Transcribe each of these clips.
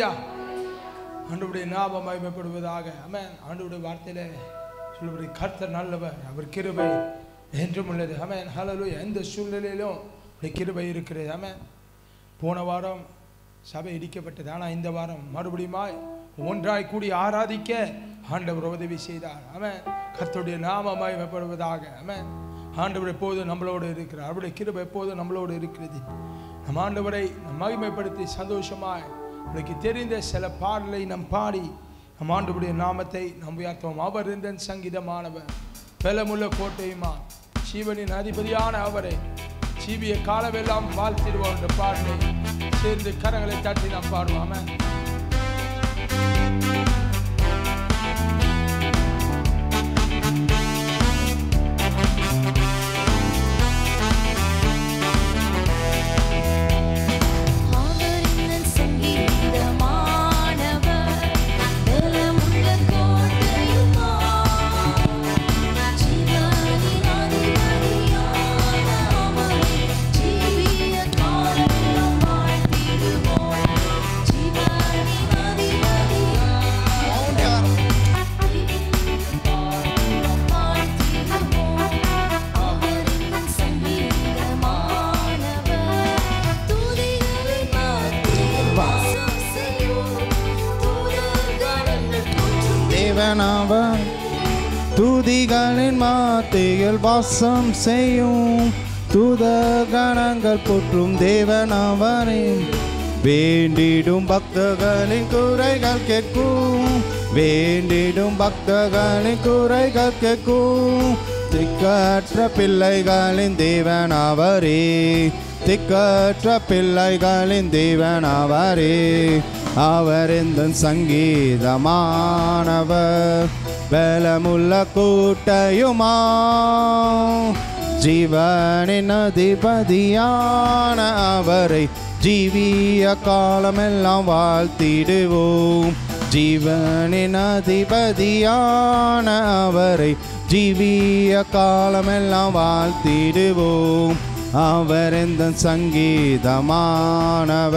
லூயா ஆண்டுடைய ஞாபகம் மகிமைப்படுவதாக அமேன் ஆண்டுடைய வார்த்தையில சொல்லுபடி கர்த்தர் நல்லவர் அவர் கிருபை என்றும் உள்ளது அமேன் ஹலலு எந்த சூழ்நிலையிலும் கிருபை இருக்கிறது அமேன் போன வாரம் சபை இடிக்கப்பட்டது ஆனால் இந்த வாரம் மறுபடியும் ஒன்றாய் கூடி ஆராதிக்க ஆண்டவர் உதவி செய்தார் அமேன் கர்த்தருடைய நாமமாய் வெப்படுவதாக அமேன் ஆண்டவர் எப்போதும் நம்மளோடு இருக்கிறார் அவருடைய கிருபை எப்போதும் நம்மளோடு இருக்கிறது நம் ஆண்டவரை மகிமைப்படுத்தி சந்தோஷமாய் உங்களுக்கு தெரிந்த சில பாடலை நம் பாடி நம் ஆண்டுபுடைய நாமத்தை நம் உயர்த்தோம் அவர் இந்த சங்கீதமானவர் பெலமுள்ள கோட்டையுமா சீவனின் அதிபதியான அவரை சீவிய காலமெல்லாம் வாழ்த்திடுவோம் என்ற பாடலை சேர்ந்து கரங்களை தட்டி நாம் பாடுவாமல் கணவர் தூதிகளின் மாத்தைகள் வாசம் செய்யும் தூத கணங்கள் போற்றும் தேவன் வேண்டிடும் பக்தகளின் குறைகள் கேட்கும் வேண்டிடும் பக்தகளின் குறைகள் கேட்கும் திக்கற்ற பிள்ளைகளின் தேவனவரே திக்கற்ற பிள்ளைகளின் தேவனவரே அவர் எந்த சங்கீதமானவர் பலமுள்ள கூட்டையுமா ஜீவனின் அதிபதியான அவரை ஜீவிய காலமெல்லாம் வாழ்த்திடுவோம் ஜீவனின் அதிபதியான அவரை ஜீவிய காலமெல்லாம் வாழ்த்திடுவோம் அவர் எந்த சங்கீதமானவ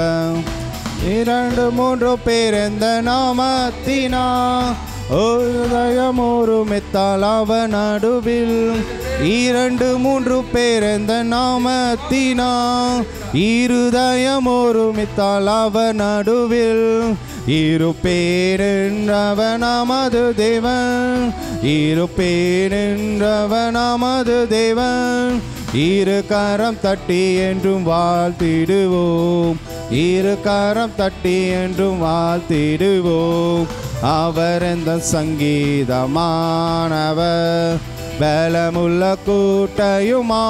இரண்டு மூன்று பேர் எந்த நாமத்தினா ஓதயம் ஒரு மெத்தால் அவ நடுவில் இரண்டு மூன்று பேர் எந்த நாமத்தினா இருதயம் ஒரு மெத்தால் அவ நடுவில் இரு இருப்பேனென்றவனமது தேவன் இரு இருப்பேனென்றவனமது தேவன் இரு கரம் தட்டி என்றும் வாழ்த்திடுவோம் இரு கரம் தட்டி என்றும் வாழ்த்திடுவோம் அவர் எந்த சங்கீதமானவர் பலமுள்ள கூட்டையுமா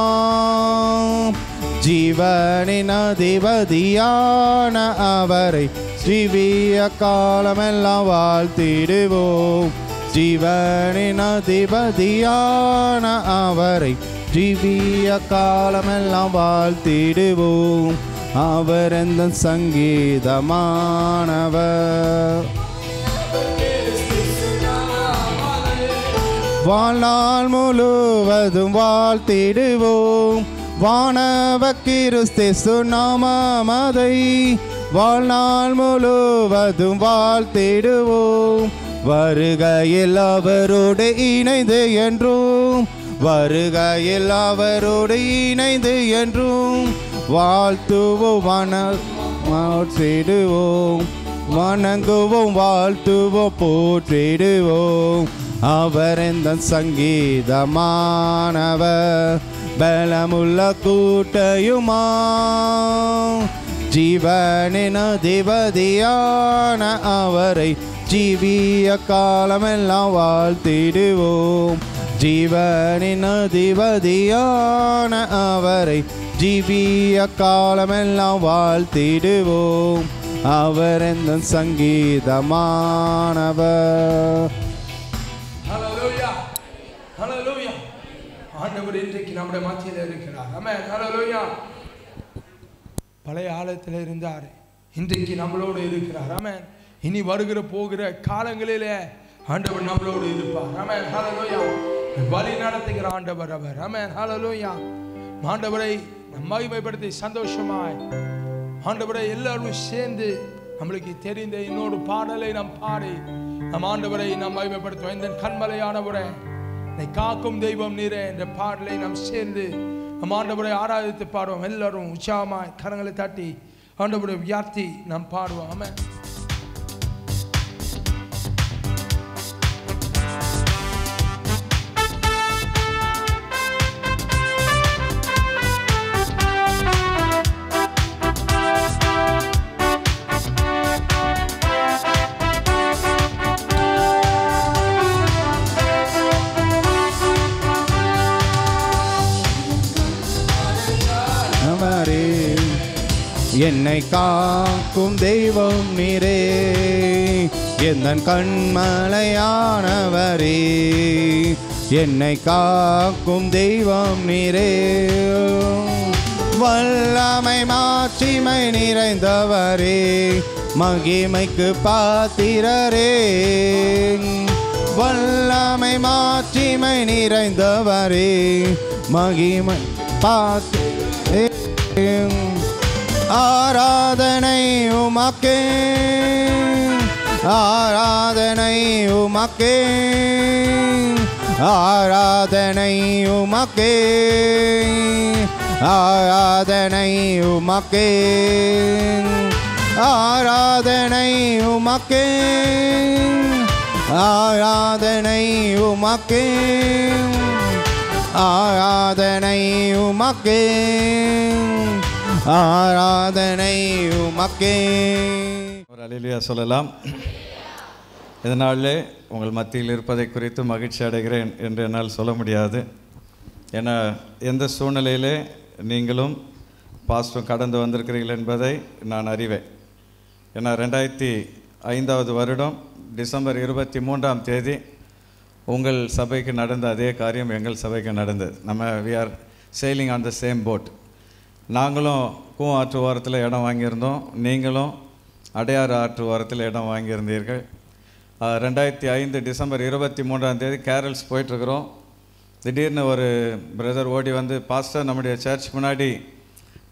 ஜீவனின் அதிபதியான அவரை ஜீவிய காலமெல்லாம் வாழ்த்திடுவோம் ஜீவனின் அதிபதியான அவரை ஜீவிய காலமெல்லாம் வாழ்த்திடுவோம் அவர் எந்த சங்கீதமானவர் வாழ்நாள் முழுவதும் வாழ்த்திடுவோம் வானவ கிறிஸ்து சுனாமதை வாழ்நாள் முழுவதும் வாழ்த்திடுவோம் வருகையில் அவரோடு இணைந்து என்றும் வருகையில் அவரோடு இணைந்து என்றும் வாழ்த்துவோம் வணங்கிடுவோம் வணங்குவோம் வாழ்த்துவோம் போற்றிடுவோம் அவர் எந்த சங்கீதமானவர் பலமுள்ள கூட்டையுமா ஜீவனின் அதிபதியான அவரை ஜீவிய காலமெல்லாம் வாழ்த்திடுவோம் ஜீவனின் அதிபதியான அவரை ஜீவிய காலமெல்லாம் வாழ்த்திடுவோம் அவர் எந்த சங்கீதமானவர் பழைய ஆலயத்தில் இருந்தார் இன்றைக்கு நம்மளோடு இருக்கிறார் அமேன் இனி வருகிற போகிற காலங்களிலே ஆண்டவர் நம்மளோடு இருப்பார் அமேன் ஹalleluya வழி நடத்துகிற ஆண்டவர் அவர் அமேன் ஹalleluya ஆண்டவரை மகிமைப்படுத்தி சந்தோஷமாய் ஆண்டவரை எல்லாரும் சேர்ந்து நம்மளுக்கு தெரிந்த இன்னொரு பாடலை நாம் பாடி நம் ஆண்டவரை நாம் மகிமைப்படுத்துவோம் இந்த கண்மலையானவரை என்னை காக்கும் தெய்வம் நீரே என்ற பாடலை நாம் சேர்ந்து நம் ஆண்டவரை ஆராதித்து பாடுவோம் எல்லாரும் உற்சாகமாய் கரங்களை தட்டி ஆண்டவரை வியார்த்தி நாம் பாடுவோம் ஆமாம் என்னை காக்கும் தெய்வம் நீரே எந்த கண்மலையானவரே என்னை காக்கும் தெய்வம் நீரே வல்லமை மாற்றிமை நிறைந்தவரே மகிமைக்கு பாத்திரரே வல்லமை மாற்றிமை நிறைந்தவரே மகிமை பாத்திரே ஆராதனை உமக்கே ஆராதனை உமக்கே ஆராதனை உமக்கே ஆராதனை உமக்கே ஆராதனை உமக்கே ஆராதனை உமக்கே ஆராதனை உமக்கே ஆராதனை உமக்கே ஒரு அலிலியா சொல்லலாம் இதனாலே உங்கள் மத்தியில் இருப்பதை குறித்து மகிழ்ச்சி அடைகிறேன் என்று என்னால் சொல்ல முடியாது ஏன்னா எந்த சூழ்நிலையிலே நீங்களும் பாஸ்டும் கடந்து வந்திருக்கிறீர்கள் என்பதை நான் அறிவேன் ஏன்னா ரெண்டாயிரத்தி ஐந்தாவது வருடம் டிசம்பர் இருபத்தி மூன்றாம் தேதி உங்கள் சபைக்கு நடந்த அதே காரியம் எங்கள் சபைக்கு நடந்தது நம்ம we are sailing on the same boat நாங்களும் கூ ஆற்று ஓரத்தில் இடம் வாங்கியிருந்தோம் நீங்களும் அடையாறு ஆற்று ஓரத்தில் இடம் வாங்கியிருந்தீர்கள் ரெண்டாயிரத்தி ஐந்து டிசம்பர் இருபத்தி மூன்றாம் தேதி கேரல்ஸ் போயிட்டுருக்குறோம் திடீர்னு ஒரு பிரதர் ஓடி வந்து பாஸ்டர் நம்முடைய சர்ச் முன்னாடி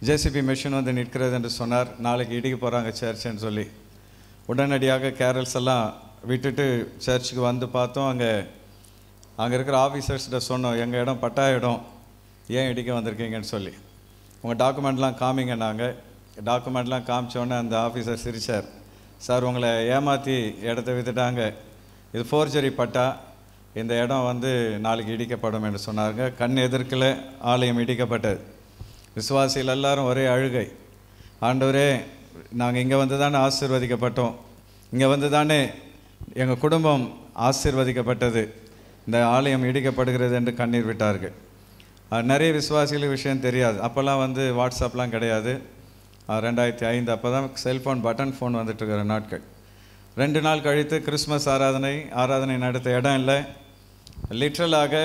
ஜேசிபி மிஷின் வந்து நிற்கிறது என்று சொன்னார் நாளைக்கு இடிக்க போகிறாங்க சர்ச்சுன்னு சொல்லி உடனடியாக கேரல்ஸ் எல்லாம் விட்டுட்டு சர்ச்சுக்கு வந்து பார்த்தோம் அங்கே அங்கே இருக்கிற ஆஃபீஸர்ஸ்கிட்ட சொன்னோம் எங்கள் இடம் பட்டா இடம் ஏன் இடிக்க வந்திருக்கீங்கன்னு சொல்லி உங்கள் டாக்குமெண்ட்லாம் காமிங்க நாங்கள் டாக்குமெண்ட்லாம் காமிச்சோன்னே அந்த ஆஃபீஸர் சிரித்தார் சார் உங்களை ஏமாற்றி இடத்த விற்றுட்டாங்க இது ஃபோர்ஜரி பட்டா இந்த இடம் வந்து நாளைக்கு இடிக்கப்படும் என்று சொன்னாங்க கண் எதிர்க்கில் ஆலயம் இடிக்கப்பட்டது விசுவாசிகள் எல்லாரும் ஒரே அழுகை ஆண்டவரே நாங்கள் இங்கே வந்து தானே ஆசிர்வதிக்கப்பட்டோம் இங்கே வந்து தானே எங்கள் குடும்பம் ஆசிர்வதிக்கப்பட்டது இந்த ஆலயம் இடிக்கப்படுகிறது என்று கண்ணீர் விட்டார்கள் நிறைய விசுவாசிகளுக்கு விஷயம் தெரியாது அப்போல்லாம் வந்து வாட்ஸ்அப்லாம் கிடையாது ரெண்டாயிரத்தி ஐந்து அப்போ தான் செல்ஃபோன் பட்டன் ஃபோன் வந்துட்டுருக்கிற நாட்கள் ரெண்டு நாள் கழித்து கிறிஸ்மஸ் ஆராதனை ஆராதனை நடத்த இடம் இல்லை லிட்ரலாக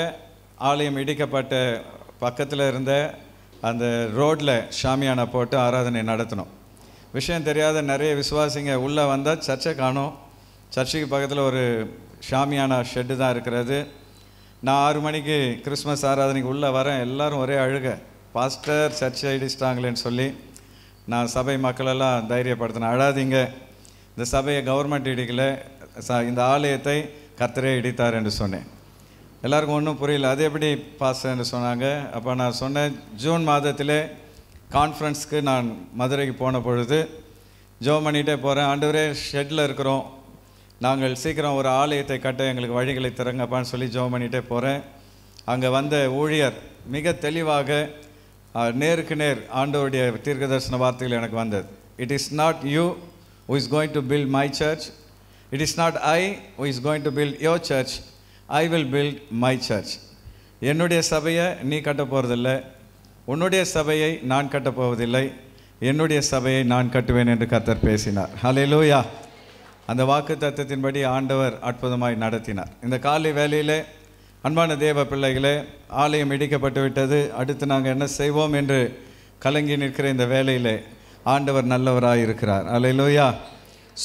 ஆலயம் இடிக்கப்பட்ட பக்கத்தில் இருந்த அந்த ரோட்டில் ஷாமியானா போட்டு ஆராதனை நடத்தினோம் விஷயம் தெரியாத நிறைய விசுவாசிங்க உள்ளே வந்தால் சர்ச்சை காணும் சர்ச்சைக்கு பக்கத்தில் ஒரு ஷாமியானா ஷெட்டு தான் இருக்கிறது நான் ஆறு மணிக்கு கிறிஸ்மஸ் ஆராதனைக்கு உள்ளே வரேன் எல்லோரும் ஒரே அழுக பாஸ்டர் சர்ச் அடிச்சிட்டாங்களேன்னு சொல்லி நான் சபை மக்களெல்லாம் தைரியப்படுத்தினேன் அழாதீங்க இந்த சபையை கவர்மெண்ட் இடிக்கல ச இந்த ஆலயத்தை கத்திரே இடித்தார் என்று சொன்னேன் எல்லாருக்கும் ஒன்றும் புரியல அது எப்படி பாஸ் என்று சொன்னாங்க அப்போ நான் சொன்னேன் ஜூன் மாதத்தில் கான்ஃபரன்ஸ்க்கு நான் மதுரைக்கு போன பொழுது ஜோ பண்ணிகிட்டே போகிறேன் வரே ஷெட்டில் இருக்கிறோம் நாங்கள் சீக்கிரம் ஒரு ஆலயத்தை கட்ட எங்களுக்கு வழிகளை திறங்கப்பான்னு சொல்லி ஜோம் பண்ணிகிட்டே போகிறேன் அங்கே வந்த ஊழியர் மிக தெளிவாக நேருக்கு நேர் ஆண்டோடைய தீர்க்கதர்சன வார்த்தைகள் எனக்கு வந்தது it is not you who is going to build my church it is not I who is going to build your church I will build my church என்னுடைய சபையை நீ கட்ட போகிறதில்ல உன்னுடைய சபையை நான் கட்டப்போவதில்லை என்னுடைய சபையை நான் கட்டுவேன் என்று கத்தர் பேசினார் ஹலே லூயா அந்த வாக்கு தத்துவத்தின்படி ஆண்டவர் அற்புதமாய் நடத்தினார் இந்த காலை வேலையில் அன்பான தேவ பிள்ளைகளே ஆலயம் இடிக்கப்பட்டு விட்டது அடுத்து நாங்கள் என்ன செய்வோம் என்று கலங்கி நிற்கிற இந்த வேலையில் ஆண்டவர் நல்லவராக இருக்கிறார் அலையிலோயா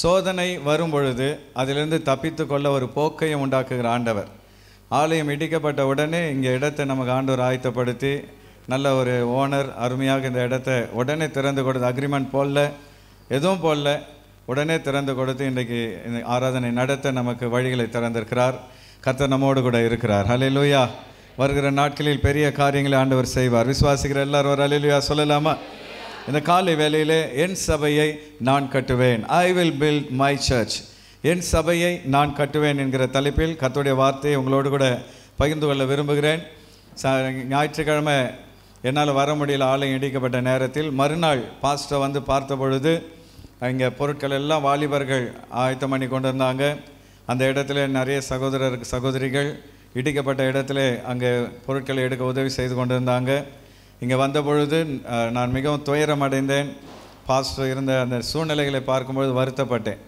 சோதனை வரும் பொழுது அதிலிருந்து தப்பித்து கொள்ள ஒரு போக்கையும் உண்டாக்குகிற ஆண்டவர் ஆலயம் இடிக்கப்பட்ட உடனே இங்கே இடத்தை நமக்கு ஆண்டவர் ஆயத்தப்படுத்தி நல்ல ஒரு ஓனர் அருமையாக இந்த இடத்த உடனே திறந்து கொடுத்து அக்ரிமெண்ட் போடல எதுவும் போடல உடனே திறந்து கொடுத்து இன்றைக்கு ஆராதனை நடத்த நமக்கு வழிகளை திறந்திருக்கிறார் கத்த நம்மோடு கூட இருக்கிறார் ஹலெலுயா வருகிற நாட்களில் பெரிய காரியங்களை ஆண்டவர் செய்வார் விசுவாசிக்கிற எல்லாரும் ஒரு அலிலுயா சொல்லலாமா இந்த காலை வேலையிலே என் சபையை நான் கட்டுவேன் I will build my church என் சபையை நான் கட்டுவேன் என்கிற தலைப்பில் கத்துடைய வார்த்தையை உங்களோடு கூட பகிர்ந்து கொள்ள விரும்புகிறேன் ஞாயிற்றுக்கிழமை என்னால் வர முடியல ஆலயம் இடிக்கப்பட்ட நேரத்தில் மறுநாள் பாஸ்டர் வந்து பார்த்த பொழுது இங்கே பொருட்கள் எல்லாம் வாலிபர்கள் ஆயத்தம் பண்ணி கொண்டு வந்தாங்க அந்த இடத்துல நிறைய சகோதரர் சகோதரிகள் இடிக்கப்பட்ட இடத்துல அங்கே பொருட்களை எடுக்க உதவி செய்து கொண்டு இருந்தாங்க இங்கே வந்த பொழுது நான் மிகவும் துயரம் அடைந்தேன் பாஸ்ட் இருந்த அந்த சூழ்நிலைகளை பார்க்கும்பொழுது வருத்தப்பட்டேன்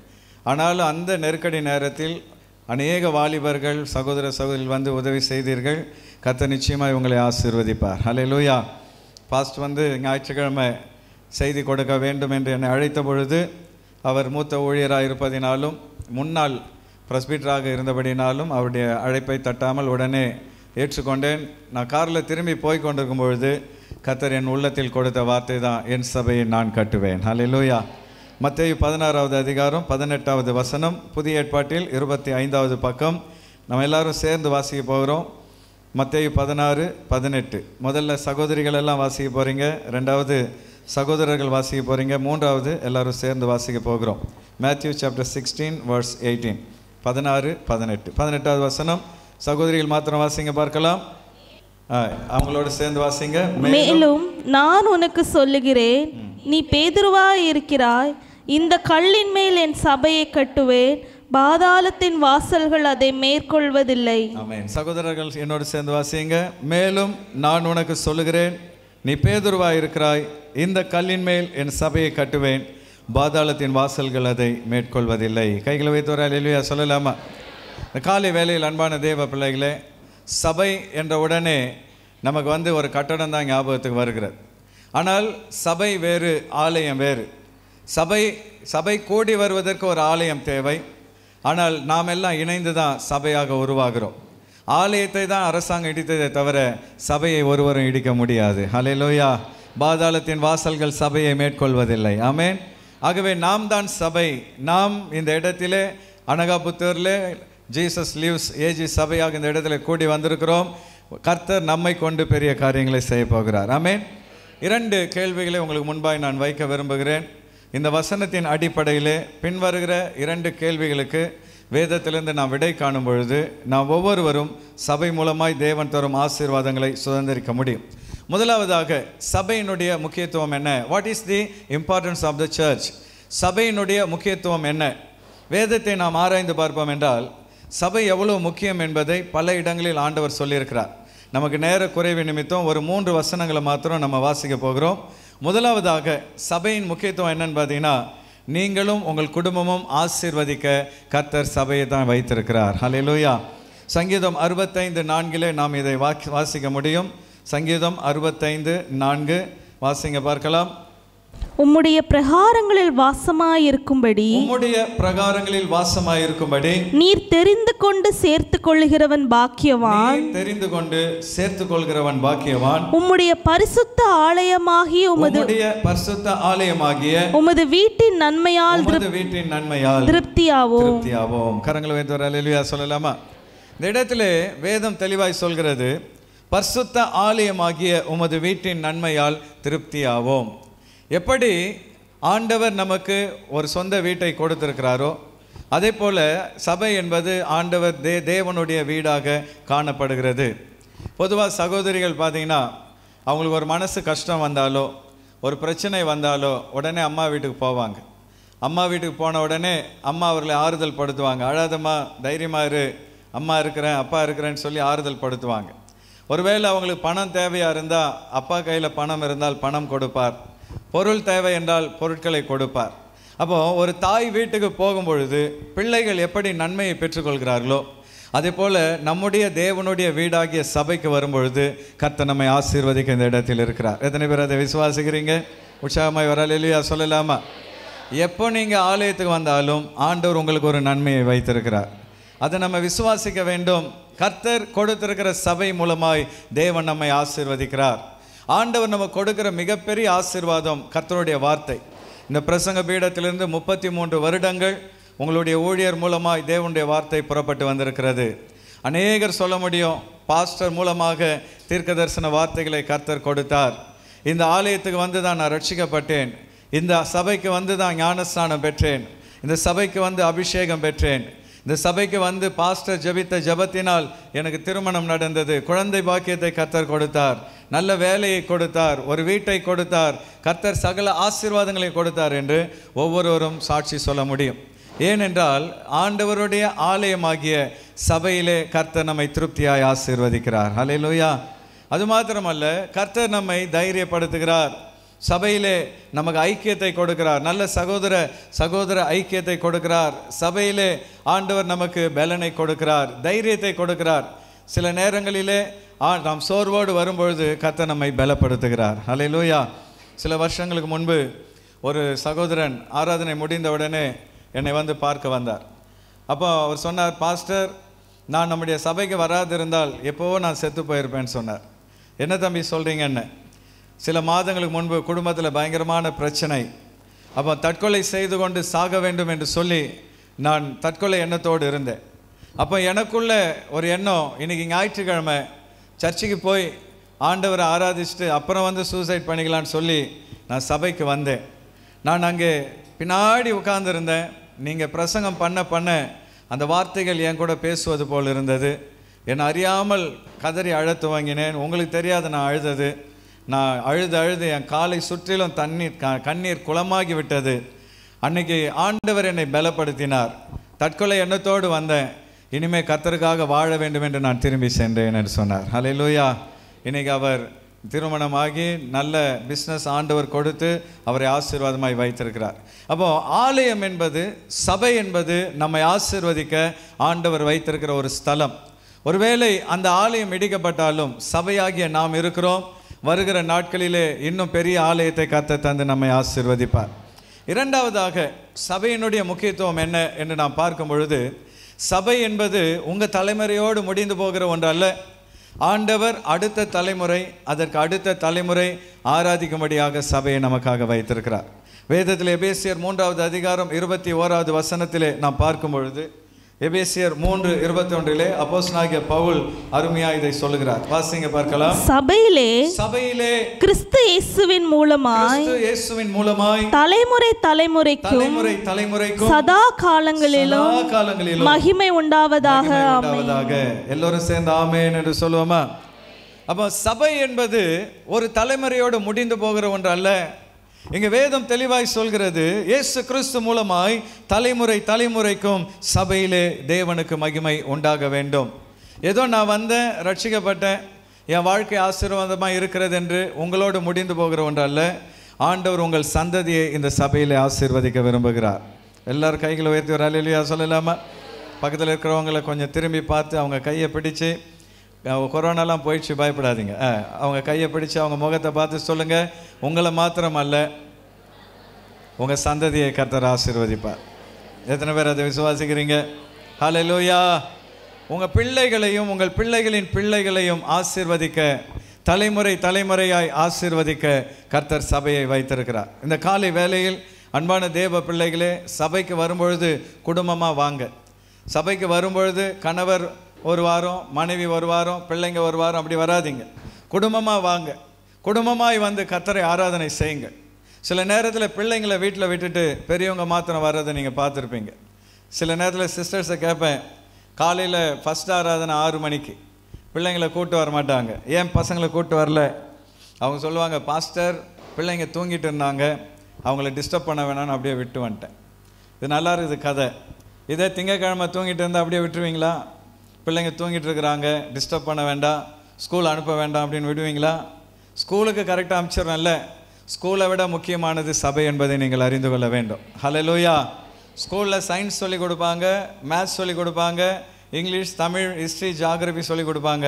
ஆனாலும் அந்த நெருக்கடி நேரத்தில் அநேக வாலிபர்கள் சகோதர சகோதரிகள் வந்து உதவி செய்தீர்கள் கத்த நிச்சயமாக இவங்களை ஆசீர்வதிப்பார் ஹலே லூயா பாஸ்ட் வந்து ஞாயிற்றுக்கிழமை செய்தி கொடுக்க வேண்டும் என்று என்னை அழைத்த பொழுது அவர் மூத்த ஊழியராக இருப்பதினாலும் முன்னாள் பிரஸ்பீட்டராக இருந்தபடினாலும் அவருடைய அழைப்பை தட்டாமல் உடனே ஏற்றுக்கொண்டேன் நான் காரில் திரும்பி போய் கொண்டிருக்கும் பொழுது கத்தர் என் உள்ளத்தில் கொடுத்த வார்த்தை தான் என் சபையை நான் கட்டுவேன் ஹலே லூயா மத்திய பதினாறாவது அதிகாரம் பதினெட்டாவது வசனம் புதிய ஏற்பாட்டில் இருபத்தி ஐந்தாவது பக்கம் நம்ம எல்லாரும் சேர்ந்து வாசிக்க போகிறோம் மத்திய பதினாறு பதினெட்டு முதல்ல சகோதரிகள் எல்லாம் வாசிக்க போகிறீங்க ரெண்டாவது சகோதரர்கள் வாசிக்க போகிறீங்க மூன்றாவது எல்லாரும் சேர்ந்து வாசிக்க போகிறோம் Matthew chapter sixteen verse eighteen பதினாறு பதினெட்டு பதினெட்டாவது வசனம் சகோதரிகள் மாத்திரம் வாசிங்க பார்க்கலாம் அவங்களோட சேர்ந்து வாசிங்க மேலும் நான் உனக்கு சொல்லுகிறேன் நீ பேதுருவாய் இருக்கிறாய் இந்த கல்லின் மேல் என் சபையை கட்டுவேன் பாதாளத்தின் வாசல்கள் அதை மேற்கொள்வதில்லை சகோதரர்கள் என்னோடு சேர்ந்து வாசிங்க மேலும் நான் உனக்கு சொல்லுகிறேன் நீ பேதுருவாய் இருக்கிறாய் இந்த கல்லின் மேல் என் சபையை கட்டுவேன் பாதாளத்தின் வாசல்கள் அதை மேற்கொள்வதில்லை கைகளை வைத்தோரா இல்லையா சொல்லலாமா இந்த காலை வேலையில் அன்பான தேவ பிள்ளைகளே சபை என்ற உடனே நமக்கு வந்து ஒரு கட்டடம் தான் ஞாபகத்துக்கு வருகிறது ஆனால் சபை வேறு ஆலயம் வேறு சபை சபை கூடி வருவதற்கு ஒரு ஆலயம் தேவை ஆனால் நாம் எல்லாம் இணைந்து தான் சபையாக உருவாகிறோம் ஆலயத்தை தான் அரசாங்கம் இடித்ததை தவிர சபையை ஒருவரும் இடிக்க முடியாது ஹலே லோயா பாதாளத்தின் வாசல்கள் சபையை மேற்கொள்வதில்லை ஆமேன் ஆகவே நாம் தான் சபை நாம் இந்த இடத்திலே அனகாபுத்தூரில் ஜீசஸ் லீவ்ஸ் ஏஜி சபையாக இந்த இடத்துல கூடி வந்திருக்கிறோம் கர்த்தர் நம்மை கொண்டு பெரிய காரியங்களை செய்ய போகிறார் ஆமேன் இரண்டு கேள்விகளை உங்களுக்கு முன்பாய் நான் வைக்க விரும்புகிறேன் இந்த வசனத்தின் அடிப்படையிலே பின்வருகிற இரண்டு கேள்விகளுக்கு வேதத்திலிருந்து நாம் விடை காணும் பொழுது நாம் ஒவ்வொருவரும் சபை மூலமாய் தேவன் தரும் ஆசீர்வாதங்களை சுதந்திரிக்க முடியும் முதலாவதாக சபையினுடைய முக்கியத்துவம் என்ன what is the importance of the church சபையினுடைய முக்கியத்துவம் என்ன வேதத்தை நாம் ஆராய்ந்து பார்ப்போம் என்றால் சபை எவ்வளோ முக்கியம் என்பதை பல இடங்களில் ஆண்டவர் சொல்லியிருக்கிறார் நமக்கு நேர குறைவு நிமித்தம் ஒரு மூன்று வசனங்களை மாத்திரம் நம்ம வாசிக்க போகிறோம் முதலாவதாக சபையின் முக்கியத்துவம் என்னன்னு பார்த்தீங்கன்னா நீங்களும் உங்கள் குடும்பமும் ஆசீர்வதிக்க கர்த்தர் சபையை தான் வைத்திருக்கிறார் ஹலே லூயா சங்கீதம் அறுபத்தைந்து நான்கிலே நாம் இதை வாசிக்க முடியும் சங்கீதம் அறுபத்தைந்து நான்கு வாசிங்க பார்க்கலாம் உம்முடைய பிரகாரங்களில் வாசமாயிருக்கும்படி உம்முடைய பிரகாரங்களில் வாசமாயிருக்கும்படி நீர் தெரிந்து கொண்டு சேர்த்து கொள்கிறவன் பாக்கியவான் தெரிந்து கொண்டு சேர்த்து கொள்கிறவன் பாக்கியவான் உம்முடைய பரிசுத்த ஆலயமாகிய உமது பரிசுத்த ஆலயமாகிய உமது வீட்டின் நன்மையால் வீட்டின் நன்மையால் திருப்தியாவோம் திருப்தியாவோம் கரங்களை வைத்து சொல்லலாமா இந்த இடத்துல வேதம் தெளிவாய் சொல்கிறது பர்சுத்த ஆலயமாகிய உமது வீட்டின் நன்மையால் திருப்தியாவோம் எப்படி ஆண்டவர் நமக்கு ஒரு சொந்த வீட்டை கொடுத்திருக்கிறாரோ அதே போல் சபை என்பது ஆண்டவர் தே தேவனுடைய வீடாக காணப்படுகிறது பொதுவாக சகோதரிகள் பார்த்திங்கன்னா அவங்களுக்கு ஒரு மனசு கஷ்டம் வந்தாலோ ஒரு பிரச்சனை வந்தாலோ உடனே அம்மா வீட்டுக்கு போவாங்க அம்மா வீட்டுக்கு போன உடனே அம்மா அவர்களை ஆறுதல் படுத்துவாங்க அழாதம்மா தைரியமாக இரு அம்மா இருக்கிறேன் அப்பா இருக்கிறேன்னு சொல்லி ஆறுதல் படுத்துவாங்க ஒருவேளை அவங்களுக்கு பணம் தேவையாக இருந்தால் அப்பா கையில் பணம் இருந்தால் பணம் கொடுப்பார் பொருள் தேவை என்றால் பொருட்களை கொடுப்பார் அப்போது ஒரு தாய் வீட்டுக்கு போகும் பொழுது பிள்ளைகள் எப்படி நன்மையை பெற்றுக்கொள்கிறார்களோ அதே போல் நம்முடைய தேவனுடைய வீடாகிய சபைக்கு வரும்பொழுது கர்த்த நம்மை ஆசீர்வதிக்க இந்த இடத்தில் இருக்கிறார் எத்தனை பேர் அதை விசுவாசிக்கிறீங்க உற்சாகமாய் வரால் இல்லையா சொல்லலாமா எப்போ நீங்கள் ஆலயத்துக்கு வந்தாலும் ஆண்டவர் உங்களுக்கு ஒரு நன்மையை வைத்திருக்கிறார் அதை நம்ம விசுவாசிக்க வேண்டும் கர்த்தர் கொடுத்திருக்கிற சபை மூலமாய் தேவன் நம்மை ஆசிர்வதிக்கிறார் ஆண்டவர் நம்ம கொடுக்கிற மிகப்பெரிய ஆசிர்வாதம் கர்த்தருடைய வார்த்தை இந்த பிரசங்க பீடத்திலிருந்து முப்பத்தி மூன்று வருடங்கள் உங்களுடைய ஊழியர் மூலமாய் தேவனுடைய வார்த்தை புறப்பட்டு வந்திருக்கிறது அநேகர் சொல்ல முடியும் பாஸ்டர் மூலமாக தீர்க்க தரிசன வார்த்தைகளை கர்த்தர் கொடுத்தார் இந்த ஆலயத்துக்கு வந்து தான் நான் ரட்சிக்கப்பட்டேன் இந்த சபைக்கு வந்து தான் ஞானஸ்நானம் பெற்றேன் இந்த சபைக்கு வந்து அபிஷேகம் பெற்றேன் இந்த சபைக்கு வந்து பாஸ்டர் ஜபித்த ஜபத்தினால் எனக்கு திருமணம் நடந்தது குழந்தை பாக்கியத்தை கத்தர் கொடுத்தார் நல்ல வேலையை கொடுத்தார் ஒரு வீட்டை கொடுத்தார் கத்தர் சகல ஆசீர்வாதங்களை கொடுத்தார் என்று ஒவ்வொருவரும் சாட்சி சொல்ல முடியும் ஏனென்றால் ஆண்டவருடைய ஆலயமாகிய சபையிலே கர்த்தர் நம்மை திருப்தியாய் ஆசீர்வதிக்கிறார் ஹலே லோயா அது மாத்திரமல்ல கர்த்தர் நம்மை தைரியப்படுத்துகிறார் சபையிலே நமக்கு ஐக்கியத்தை கொடுக்கிறார் நல்ல சகோதர சகோதர ஐக்கியத்தை கொடுக்கிறார் சபையிலே ஆண்டவர் நமக்கு பலனை கொடுக்கிறார் தைரியத்தை கொடுக்கிறார் சில நேரங்களிலே நாம் சோர்வோடு வரும்பொழுது கத்த நம்மை பலப்படுத்துகிறார் அலை லூயா சில வருஷங்களுக்கு முன்பு ஒரு சகோதரன் ஆராதனை முடிந்தவுடனே என்னை வந்து பார்க்க வந்தார் அப்போ அவர் சொன்னார் பாஸ்டர் நான் நம்முடைய சபைக்கு வராதிருந்தால் எப்போவோ நான் செத்து போயிருப்பேன்னு சொன்னார் என்ன தம்பி சொல்கிறீங்கன்னு சில மாதங்களுக்கு முன்பு குடும்பத்தில் பயங்கரமான பிரச்சனை அப்போ தற்கொலை செய்து கொண்டு சாக வேண்டும் என்று சொல்லி நான் தற்கொலை எண்ணத்தோடு இருந்தேன் அப்போ எனக்குள்ள ஒரு எண்ணம் இன்றைக்கி ஞாயிற்றுக்கிழமை சர்ச்சுக்கு போய் ஆண்டவரை ஆராதிச்சுட்டு அப்புறம் வந்து சூசைட் பண்ணிக்கலான்னு சொல்லி நான் சபைக்கு வந்தேன் நான் அங்கே பின்னாடி உட்கார்ந்துருந்தேன் நீங்கள் பிரசங்கம் பண்ண பண்ண அந்த வார்த்தைகள் என் கூட பேசுவது போல் இருந்தது என்னை அறியாமல் கதறி அழத்து வாங்கினேன் உங்களுக்கு தெரியாது நான் அழுதது நான் அழுது அழுது என் காலை சுற்றிலும் தண்ணீர் க கண்ணீர் குளமாகி விட்டது அன்னைக்கு ஆண்டவர் என்னை பலப்படுத்தினார் தற்கொலை எண்ணத்தோடு வந்தேன் இனிமேல் கத்தருக்காக வாழ வேண்டும் என்று நான் திரும்பி சென்றேன் என்று சொன்னார் ஹலே லூயா இன்னைக்கு அவர் திருமணமாகி நல்ல பிஸ்னஸ் ஆண்டவர் கொடுத்து அவரை ஆசீர்வாதமாய் வைத்திருக்கிறார் அப்போ ஆலயம் என்பது சபை என்பது நம்மை ஆசீர்வதிக்க ஆண்டவர் வைத்திருக்கிற ஒரு ஸ்தலம் ஒருவேளை அந்த ஆலயம் இடிக்கப்பட்டாலும் சபையாகிய நாம் இருக்கிறோம் வருகிற நாட்களிலே இன்னும் பெரிய ஆலயத்தை கத்த தந்து நம்மை ஆசிர்வதிப்பார் இரண்டாவதாக சபையினுடைய முக்கியத்துவம் என்ன என்று நாம் பார்க்கும் பொழுது சபை என்பது உங்கள் தலைமுறையோடு முடிந்து போகிற ஒன்றல்ல ஆண்டவர் அடுத்த தலைமுறை அதற்கு அடுத்த தலைமுறை ஆராதிக்கும்படியாக சபையை நமக்காக வைத்திருக்கிறார் வேதத்தில் எபேசியர் மூன்றாவது அதிகாரம் இருபத்தி ஓராவது வசனத்திலே நாம் பார்க்கும் பொழுது எபேசியர் மூன்று இருபத்தி ஒன்றிலே அப்போஸ் அப்போஸ்னாகிய பவுல் அருமையா இதை சொல்லுகிறார் வாசிங்க பார்க்கலாம் சபையிலே சபையிலே கிறிஸ்து இயேசுவின் மூலமாய் இயேசுவின் மூலமாய் தலைமுறை தலைமுறைக்கும் தலைமுறை தலைமுறைக்கும் சதா காலங்களிலும் சதா காலங்களிலும் மகிமை உண்டாவதாக உண்டாவதாக எல்லோரும் சேர்ந்து ஆமேன் என்று சொல்லுவோமா அப்போ சபை என்பது ஒரு தலைமுறையோடு முடிந்து போகிற ஒன்று அல்ல இங்க வேதம் தெளிவாய் சொல்கிறது இயேசு கிறிஸ்து மூலமாய் தலைமுறை தலைமுறைக்கும் சபையிலே தேவனுக்கு மகிமை உண்டாக வேண்டும் ஏதோ நான் வந்தேன் ரட்சிக்கப்பட்டேன் என் வாழ்க்கை ஆசீர்வாதமாக இருக்கிறது என்று உங்களோடு முடிந்து போகிற ஒன்றல்ல ஆண்டவர் உங்கள் சந்ததியை இந்த சபையில் ஆசீர்வதிக்க விரும்புகிறார் எல்லாரும் கைகளை உயர்த்தி ஒரு அலையிலையா சொல்லலாமா பக்கத்தில் இருக்கிறவங்களை கொஞ்சம் திரும்பி பார்த்து அவங்க கையை பிடிச்சு கொரோனாலாம் போயிடுச்சு பயப்படாதீங்க அவங்க கையை பிடிச்சி அவங்க முகத்தை பார்த்து சொல்லுங்கள் உங்களை மாத்திரம் அல்ல உங்கள் சந்ததியை கர்த்தர் ஆசீர்வதிப்பார் எத்தனை பேர் அதை விசுவாசிக்கிறீங்க ஹலோ லோயா உங்கள் பிள்ளைகளையும் உங்கள் பிள்ளைகளின் பிள்ளைகளையும் ஆசிர்வதிக்க தலைமுறை தலைமுறையாய் ஆசீர்வதிக்க கர்த்தர் சபையை வைத்திருக்கிறார் இந்த காலை வேலையில் அன்பான தேவ பிள்ளைகளே சபைக்கு வரும்பொழுது குடும்பமாக வாங்க சபைக்கு வரும்பொழுது கணவர் ஒரு வாரம் மனைவி ஒரு வாரம் பிள்ளைங்க ஒரு வாரம் அப்படி வராதிங்க குடும்பமாக வாங்க குடும்பமாய் வந்து கத்தரை ஆராதனை செய்யுங்க சில நேரத்தில் பிள்ளைங்களை வீட்டில் விட்டுட்டு பெரியவங்க மாத்திரம் வர்றதை நீங்கள் பார்த்துருப்பீங்க சில நேரத்தில் சிஸ்டர்ஸை கேட்பேன் காலையில் ஃபஸ்ட் ஆராதனை ஆறு மணிக்கு பிள்ளைங்களை கூப்பிட்டு வர மாட்டாங்க ஏன் பசங்களை கூப்பிட்டு வரல அவங்க சொல்லுவாங்க பாஸ்டர் பிள்ளைங்க தூங்கிட்டு இருந்தாங்க அவங்கள டிஸ்டர்ப் பண்ண வேணாம்னு அப்படியே விட்டு வந்துட்டேன் இது நல்லா இருக்குது கதை இதே திங்கக்கிழமை தூங்கிட்டு இருந்தால் அப்படியே விட்டுருவீங்களா பிள்ளைங்க தூங்கிட்டு இருக்கிறாங்க டிஸ்டர்ப் பண்ண வேண்டாம் ஸ்கூல் அனுப்ப வேண்டாம் அப்படின்னு விடுவீங்களா ஸ்கூலுக்கு கரெக்டாக அனுப்பிச்சிடணும்ல ஸ்கூலை விட முக்கியமானது சபை என்பதை நீங்கள் அறிந்து கொள்ள வேண்டும் லூயா ஸ்கூலில் சயின்ஸ் சொல்லிக் கொடுப்பாங்க மேத்ஸ் சொல்லிக் கொடுப்பாங்க இங்கிலீஷ் தமிழ் ஹிஸ்ட்ரி ஜாகிரபி சொல்லிக் கொடுப்பாங்க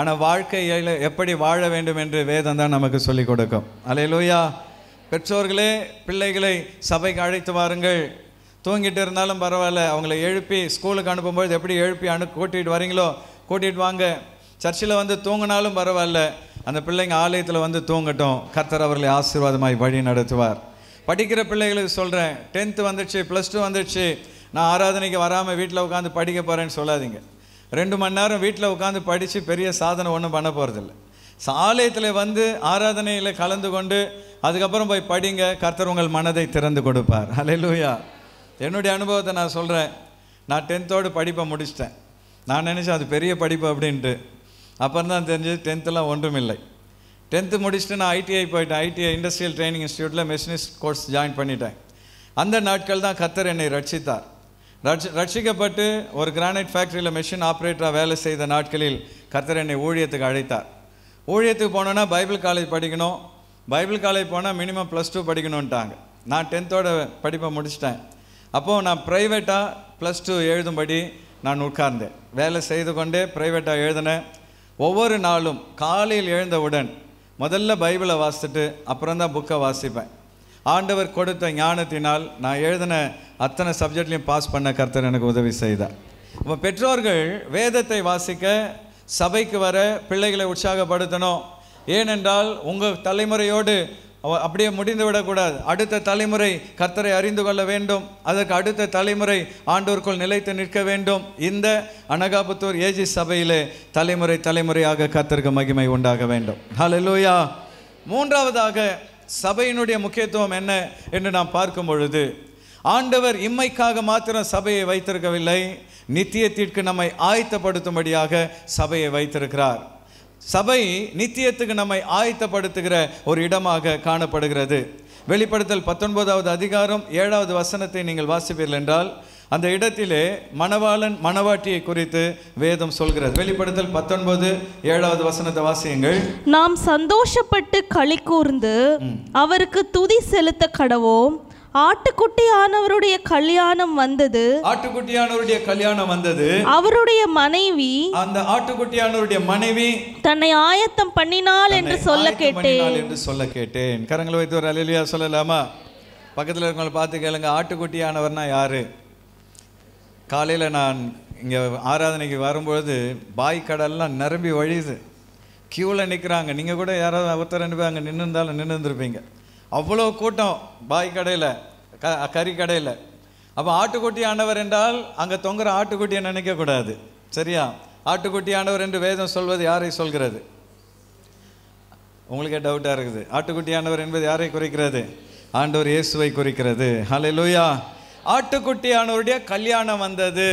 ஆனால் வாழ்க்கையில் எப்படி வாழ வேண்டும் என்று வேதம் தான் நமக்கு சொல்லிக் கொடுக்கும் அலையலோயா பெற்றோர்களே பிள்ளைகளை சபைக்கு அழைத்து வாருங்கள் தூங்கிட்டு இருந்தாலும் பரவாயில்ல அவங்கள எழுப்பி ஸ்கூலுக்கு அனுப்பும்போது எப்படி எழுப்பி அனு கூட்டிகிட்டு வரீங்களோ கூட்டிகிட்டு வாங்க சர்ச்சில் வந்து தூங்கினாலும் பரவாயில்ல அந்த பிள்ளைங்க ஆலயத்தில் வந்து தூங்கட்டும் கர்த்தர் அவர்களை ஆசீர்வாதமாய் வழி நடத்துவார் படிக்கிற பிள்ளைகளுக்கு சொல்கிறேன் டென்த்து வந்துடுச்சு ப்ளஸ் டூ வந்துடுச்சு நான் ஆராதனைக்கு வராமல் வீட்டில் உட்காந்து படிக்க போகிறேன்னு சொல்லாதீங்க ரெண்டு மணி நேரம் வீட்டில் உட்காந்து படித்து பெரிய சாதனை ஒன்றும் பண்ண போகிறதில்ல ஆலயத்தில் வந்து ஆராதனையில் கலந்து கொண்டு அதுக்கப்புறம் போய் படிங்க கர்த்தர் உங்கள் மனதை திறந்து கொடுப்பார் அலையிலூயா என்னுடைய அனுபவத்தை நான் சொல்கிறேன் நான் டென்த்தோடு படிப்பை முடிச்சிட்டேன் நான் நினச்சேன் அது பெரிய படிப்பு அப்படின்ட்டு அப்புறம் தான் தெரிஞ்சது டென்த்தெலாம் ஒன்றும் இல்லை டென்த்து முடிச்சுட்டு நான் ஐடிஐ போயிட்டேன் ஐடிஐ இண்டஸ்ட்ரியல் ட்ரைனிங் இன்ஸ்டியூட்டில் மெஷினிஸ்ட் கோர்ஸ் ஜாயின் பண்ணிட்டேன் அந்த நாட்கள் தான் கத்தர் என்னை ரட்சித்தார் ரட்சி ரட்சிக்கப்பட்டு ஒரு கிரானைட் ஃபேக்ட்ரியில் மெஷின் ஆப்ரேட்டராக வேலை செய்த நாட்களில் கத்தர் என்னை ஊழியத்துக்கு அழைத்தார் ஊழியத்துக்கு போனோன்னா பைபிள் காலேஜ் படிக்கணும் பைபிள் காலேஜ் போனால் மினிமம் ப்ளஸ் டூ படிக்கணுன்ட்டாங்க நான் டென்த்தோட படிப்பை முடிச்சிட்டேன் அப்போது நான் ப்ரைவேட்டாக ப்ளஸ் டூ எழுதும்படி நான் உட்கார்ந்தேன் வேலை செய்து கொண்டே ப்ரைவேட்டாக எழுதினேன் ஒவ்வொரு நாளும் காலையில் எழுந்தவுடன் முதல்ல பைபிளை வாசித்துட்டு அப்புறம் தான் புக்கை வாசிப்பேன் ஆண்டவர் கொடுத்த ஞானத்தினால் நான் எழுதின அத்தனை சப்ஜெக்ட்லையும் பாஸ் பண்ண கர்த்தர் எனக்கு உதவி செய்தார் இப்போ பெற்றோர்கள் வேதத்தை வாசிக்க சபைக்கு வர பிள்ளைகளை உற்சாகப்படுத்தணும் ஏனென்றால் உங்கள் தலைமுறையோடு அப்படியே முடிந்து விடக்கூடாது அடுத்த தலைமுறை கர்த்தரை அறிந்து கொள்ள வேண்டும் அதற்கு அடுத்த தலைமுறை ஆண்டோருக்குள் நிலைத்து நிற்க வேண்டும் இந்த அனகாபுத்தூர் ஏஜி சபையிலே தலைமுறை தலைமுறையாக கர்த்தருக்கு மகிமை உண்டாக வேண்டும் ஹலலூயா மூன்றாவதாக சபையினுடைய முக்கியத்துவம் என்ன என்று நாம் பார்க்கும் பொழுது ஆண்டவர் இம்மைக்காக மாத்திரம் சபையை வைத்திருக்கவில்லை நித்தியத்திற்கு நம்மை ஆயத்தப்படுத்தும்படியாக சபையை வைத்திருக்கிறார் சபை நித்தியத்துக்கு நம்மை ஆயத்தப்படுத்துகிற ஒரு இடமாக காணப்படுகிறது வெளிப்படுத்தல் பத்தொன்பதாவது அதிகாரம் ஏழாவது வசனத்தை நீங்கள் வாசிப்பீர்கள் என்றால் அந்த இடத்திலே மணவாளன் மணவாட்டியை குறித்து வேதம் சொல்கிறது வெளிப்படுத்தல் பத்தொன்பது ஏழாவது வசனத்தை வாசியுங்கள் நாம் சந்தோஷப்பட்டு களி கூர்ந்து அவருக்கு துதி செலுத்த கடவோம் ஆட்டுக்குட்டியானவருடைய கல்யாணம் வந்தது ஆட்டுக்குட்டியானவருடைய கல்யாணம் வந்தது அவருடைய மனைவி அந்த ஆட்டுக்குட்டியானவருடைய மனைவி தன்னை ஆயத்தம் பண்ணினாள் என்று சொல்ல கேட்டேன் என்று சொல்ல கேட்டேன் கரங்களை வைத்து ஒரு அலியா சொல்லலாமா பக்கத்தில் இருக்கவங்கள பார்த்து கேளுங்க ஆட்டுக்குட்டியானவர்னா யாரு காலையில் நான் இங்கே ஆராதனைக்கு வரும்பொழுது பாய் கடல்லாம் நிரம்பி வழியுது க்யூவில் நிற்கிறாங்க நீங்கள் கூட யாராவது ஒருத்தர் ரெண்டு பேர் அங்கே நின்று இருந்தாலும் நின்று இருந்திருப்பீங்க அவ்வளோ கூட்டம் பாய் கடையில் க கறி கடையில் அப்போ ஆட்டுக்குட்டி ஆண்டவர் என்றால் அங்கே தொங்குற ஆட்டுக்குட்டியை நினைக்கக்கூடாது சரியா ஆட்டுக்குட்டி ஆண்டவர் என்று வேதம் சொல்வது யாரை சொல்கிறது உங்களுக்கே டவுட்டாக இருக்குது ஆட்டுக்குட்டி ஆண்டவர் என்பது யாரை குறிக்கிறது ஆண்டவர் இயேசுவை குறிக்கிறது ஹலே லூயா ஆட்டுக்குட்டி கல்யாணம் வந்தது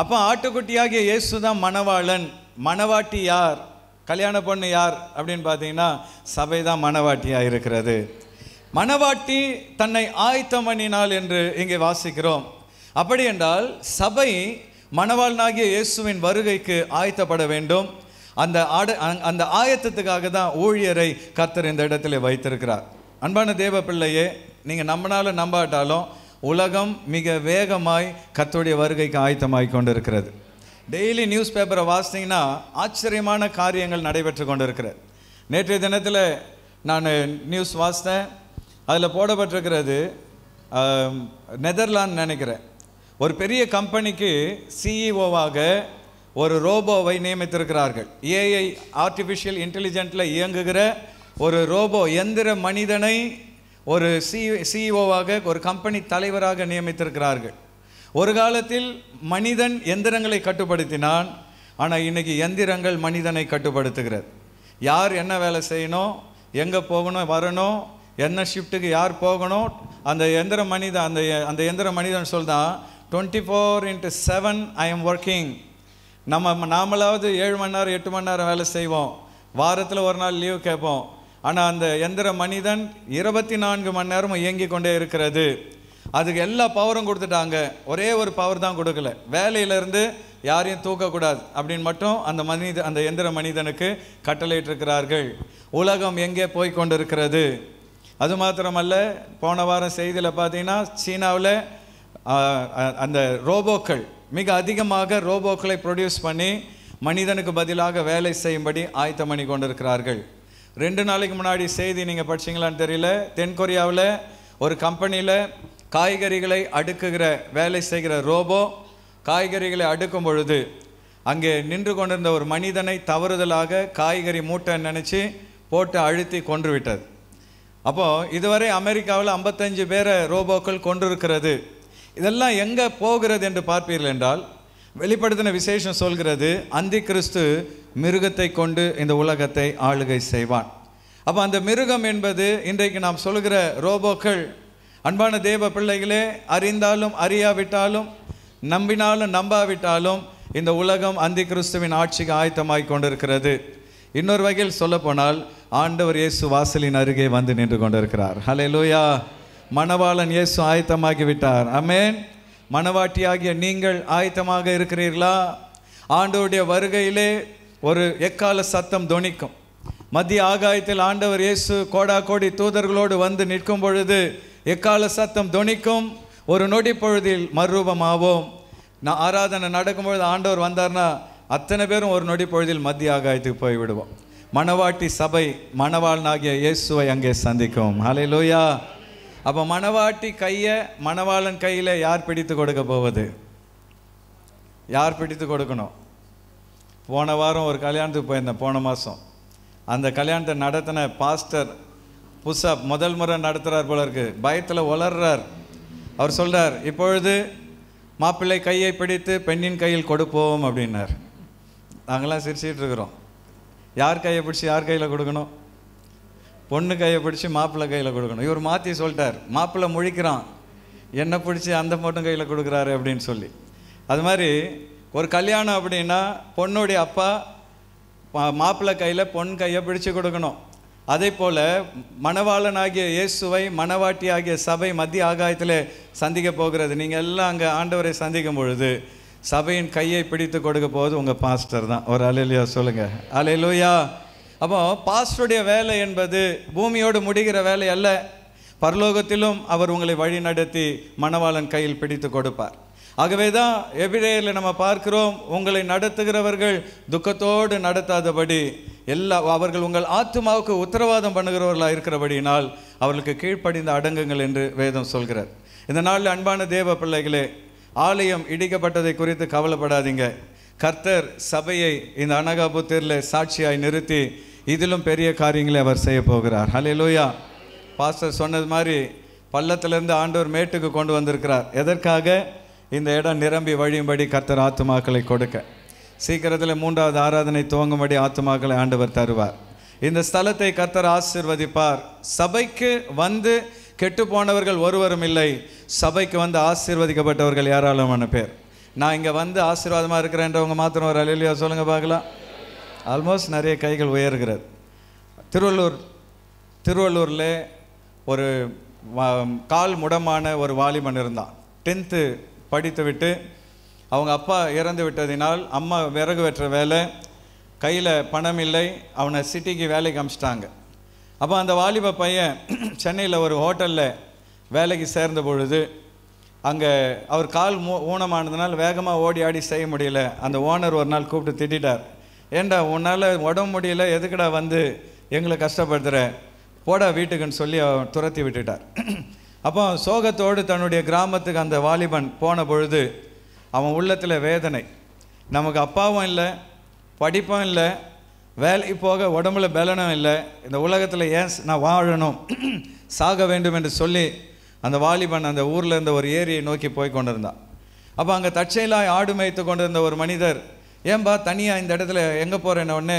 அப்போ ஆட்டுக்குட்டியாகிய இயேசு தான் மணவாளன் மணவாட்டி யார் கல்யாண பொண்ணு யார் அப்படின்னு பார்த்தீங்கன்னா சபை தான் மணவாட்டியாக இருக்கிறது மணவாட்டி தன்னை ஆயத்தம் பண்ணினாள் என்று இங்கே வாசிக்கிறோம் அப்படி என்றால் சபை மணவாளனாகிய இயேசுவின் வருகைக்கு ஆயத்தப்பட வேண்டும் அந்த ஆட அந்த ஆயத்தத்துக்காக தான் ஊழியரை கத்தர் இந்த இடத்துல வைத்திருக்கிறார் அன்பான தேவ பிள்ளையே நீங்கள் நம்மளால் நம்பாட்டாலும் உலகம் மிக வேகமாய் கத்தோடைய வருகைக்கு ஆயத்தமாய் கொண்டிருக்கிறது டெய்லி நியூஸ் பேப்பரை வாசிங்கன்னா ஆச்சரியமான காரியங்கள் நடைபெற்று கொண்டிருக்கிறது நேற்றைய தினத்தில் நான் நியூஸ் வாசித்தேன் அதில் போடப்பட்டிருக்கிறது நெதர்லாந்து நினைக்கிறேன் ஒரு பெரிய கம்பெனிக்கு சிஇஓவாக e ஒரு ரோபோவை நியமித்திருக்கிறார்கள் ஏஐ ஆர்டிஃபிஷியல் இன்டெலிஜென்ட்டில் இயங்குகிற ஒரு ரோபோ எந்திர மனிதனை ஒரு சி சிஇஓவாக e e ஒரு கம்பெனி தலைவராக நியமித்திருக்கிறார்கள் ஒரு காலத்தில் மனிதன் எந்திரங்களை கட்டுப்படுத்தினான் ஆனால் இன்றைக்கி எந்திரங்கள் மனிதனை கட்டுப்படுத்துகிறது யார் என்ன வேலை செய்யணும் எங்கே போகணும் வரணும் என்ன ஷிஃப்ட்டுக்கு யார் போகணும் அந்த எந்திர மனிதன் அந்த அந்த எந்திர மனிதன் சொல்தான் twenty four into seven I am working நம்ம நாமளாவது ஏழு மணி நேரம் எட்டு மணி நேரம் வேலை செய்வோம் வாரத்தில் ஒரு நாள் லீவ் கேட்போம் ஆனால் அந்த எந்திர மனிதன் இருபத்தி நான்கு மணி நேரமும் இயங்கி கொண்டே இருக்கிறது அதுக்கு எல்லா பவரும் கொடுத்துட்டாங்க ஒரே ஒரு பவர் தான் கொடுக்கல வேலையிலேருந்து யாரையும் தூக்கக்கூடாது அப்படின்னு மட்டும் அந்த மனித அந்த எந்திர மனிதனுக்கு கட்டளையிட்டிருக்கிறார்கள் உலகம் எங்கே போய் கொண்டிருக்கிறது அது மாத்திரமல்ல போன வாரம் செய்தியில் பார்த்தீங்கன்னா சீனாவில் அந்த ரோபோக்கள் மிக அதிகமாக ரோபோக்களை ப்ரொடியூஸ் பண்ணி மனிதனுக்கு பதிலாக வேலை செய்யும்படி ஆயத்தம் பண்ணி கொண்டிருக்கிறார்கள் ரெண்டு நாளைக்கு முன்னாடி செய்தி நீங்கள் படிச்சிங்களான்னு தெரியல தென்கொரியாவில் ஒரு கம்பெனியில் காய்கறிகளை அடுக்குகிற வேலை செய்கிற ரோபோ காய்கறிகளை அடுக்கும் பொழுது அங்கே நின்று கொண்டிருந்த ஒரு மனிதனை தவறுதலாக காய்கறி மூட்டை நினச்சி போட்டு அழுத்தி கொன்றுவிட்டது அப்போது இதுவரை அமெரிக்காவில் ஐம்பத்தஞ்சு பேரை ரோபோக்கள் கொண்டிருக்கிறது இதெல்லாம் எங்கே போகிறது என்று பார்ப்பீர்கள் என்றால் வெளிப்படுத்தின விசேஷம் சொல்கிறது அந்தி கிறிஸ்து மிருகத்தை கொண்டு இந்த உலகத்தை ஆளுகை செய்வான் அப்போ அந்த மிருகம் என்பது இன்றைக்கு நாம் சொல்கிற ரோபோக்கள் அன்பான தேவ பிள்ளைகளே அறிந்தாலும் அறியாவிட்டாலும் நம்பினாலும் நம்பாவிட்டாலும் இந்த உலகம் அந்தி கிறிஸ்துவின் ஆட்சிக்கு ஆயத்தமாய் கொண்டிருக்கிறது இன்னொரு வகையில் சொல்லப்போனால் ஆண்டவர் இயேசு வாசலின் அருகே வந்து நின்று கொண்டிருக்கிறார் ஹலே லோயா மணவாளன் இயேசு ஆயத்தமாகிவிட்டார் விட்டார் அமேன் மணவாட்டியாகிய நீங்கள் ஆயத்தமாக இருக்கிறீர்களா ஆண்டவருடைய வருகையிலே ஒரு எக்கால சத்தம் துணிக்கும் மத்திய ஆகாயத்தில் ஆண்டவர் இயேசு கோடா கோடி தூதர்களோடு வந்து நிற்கும் பொழுது எக்கால சத்தம் துணிக்கும் ஒரு நொடி பொழுதில் மறுரூபமாவோம் நான் ஆராதனை நடக்கும்பொழுது ஆண்டவர் வந்தார்னா அத்தனை பேரும் ஒரு நொடி பொழுதில் மத்திய ஆகாயத்துக்கு போய் விடுவோம் மணவாட்டி சபை மணவாளனாகிய இயேசுவை அங்கே சந்திக்கும் ஹலே லோயா அப்போ மணவாட்டி கையை மணவாளன் கையில் யார் பிடித்து கொடுக்க போவது யார் பிடித்து கொடுக்கணும் போன வாரம் ஒரு கல்யாணத்துக்கு போயிருந்தேன் போன மாதம் அந்த கல்யாணத்தை நடத்தின பாஸ்டர் புஷப் முதல் முறை நடத்துகிறார் போல இருக்கு பயத்தில் வளர்றார் அவர் சொல்கிறார் இப்பொழுது மாப்பிள்ளை கையை பிடித்து பெண்ணின் கையில் கொடுப்போம் அப்படின்னார் நாங்களாம் சிரிச்சிகிட்டு இருக்கிறோம் யார் கையை பிடிச்சி யார் கையில் கொடுக்கணும் பொண்ணு கையை பிடிச்சி மாப்பிள்ளை கையில் கொடுக்கணும் இவர் மாற்றி சொல்லிட்டார் மாப்பிள்ளை முழிக்கிறான் என்னை பிடிச்சி அந்த மட்டும் கையில் கொடுக்குறாரு அப்படின்னு சொல்லி அது மாதிரி ஒரு கல்யாணம் அப்படின்னா பொண்ணுடைய அப்பா மாப்பிள்ளை கையில் பொன் கையை பிடிச்சு கொடுக்கணும் அதே போல் மணவாளனாகிய இயேசுவை மணவாட்டி ஆகிய சபை மத்திய ஆகாயத்தில் சந்திக்க போகிறது நீங்கள் எல்லாம் அங்கே ஆண்டவரை சந்திக்கும் பொழுது சபையின் கையை பிடித்து கொடுக்க போது உங்கள் பாஸ்டர் தான் ஒரு அலையிலையா சொல்லுங்கள் அலையிலுயா அப்போ பாஸ்டருடைய வேலை என்பது பூமியோடு முடிகிற வேலை அல்ல பரலோகத்திலும் அவர் உங்களை வழி நடத்தி மணவாளன் கையில் பிடித்து கொடுப்பார் ஆகவே தான் எபிரேயில் நம்ம பார்க்கிறோம் உங்களை நடத்துகிறவர்கள் துக்கத்தோடு நடத்தாதபடி எல்லா அவர்கள் உங்கள் ஆத்மாவுக்கு உத்தரவாதம் பண்ணுகிறவர்களாக இருக்கிறபடியினால் அவர்களுக்கு கீழ்ப்படிந்த அடங்குங்கள் என்று வேதம் சொல்கிறார் இந்த நாளில் அன்பான தேவ பிள்ளைகளே ஆலயம் இடிக்கப்பட்டதை குறித்து கவலைப்படாதீங்க கர்த்தர் சபையை இந்த அனகாபுத்தரில் சாட்சியாய் நிறுத்தி இதிலும் பெரிய காரியங்களை அவர் செய்ய போகிறார் ஹலெலூயா பாஸ்டர் சொன்னது மாதிரி பள்ளத்திலேருந்து ஆண்டவர் மேட்டுக்கு கொண்டு வந்திருக்கிறார் எதற்காக இந்த இடம் நிரம்பி வழியும்படி கர்த்தர் ஆத்துமாக்களை கொடுக்க சீக்கிரத்தில் மூன்றாவது ஆராதனை துவங்கும்படி ஆத்துமாக்களை ஆண்டவர் தருவார் இந்த ஸ்தலத்தை கர்த்தர் ஆசிர்வதிப்பார் சபைக்கு வந்து கெட்டு போனவர்கள் ஒருவரும் இல்லை சபைக்கு வந்து ஆசீர்வதிக்கப்பட்டவர்கள் ஏராளமான பேர் நான் இங்கே வந்து ஆசீர்வாதமாக இருக்கிறேன்றவங்க மாத்திரம் ஒரு அலையிலையா சொல்லுங்கள் பார்க்கலாம் ஆல்மோஸ்ட் நிறைய கைகள் உயர்கிறது திருவள்ளூர் திருவள்ளூரில் ஒரு கால் முடமான ஒரு வாலிபன் இருந்தான் டென்த்து படித்து விட்டு அவங்க அப்பா இறந்து விட்டதினால் அம்மா விறகு வெட்டுற வேலை கையில் பணம் இல்லை அவனை சிட்டிக்கு வேலைக்கு அமிச்சிட்டாங்க அப்போ அந்த வாலிப பையன் சென்னையில் ஒரு ஹோட்டலில் வேலைக்கு சேர்ந்த பொழுது அங்கே அவர் கால் மூ ஊனமானதுனால வேகமாக ஓடி ஆடி செய்ய முடியல அந்த ஓனர் ஒரு நாள் கூப்பிட்டு திட்டார் ஏண்டா உன்னால் உடம்பு முடியல எதுக்குடா வந்து எங்களை கஷ்டப்படுத்துகிற போடா வீட்டுக்குன்னு சொல்லி அவன் துரத்தி விட்டுட்டார் அப்போ சோகத்தோடு தன்னுடைய கிராமத்துக்கு அந்த வாலிபன் போன பொழுது அவன் உள்ளத்தில் வேதனை நமக்கு அப்பாவும் இல்லை படிப்பும் இல்லை வேலைக்கு போக உடம்புல பலனும் இல்லை இந்த உலகத்தில் ஏன் நான் வாழணும் சாக வேண்டும் என்று சொல்லி அந்த வாலிபன் அந்த ஊரில் இருந்த ஒரு ஏரியை நோக்கி போய் கொண்டிருந்தான் அப்போ அங்கே தற்செயலாய் ஆடு மேய்த்து கொண்டிருந்த ஒரு மனிதர் ஏன்பா தனியாக இந்த இடத்துல எங்கே போகிறேன்னு ஒன்று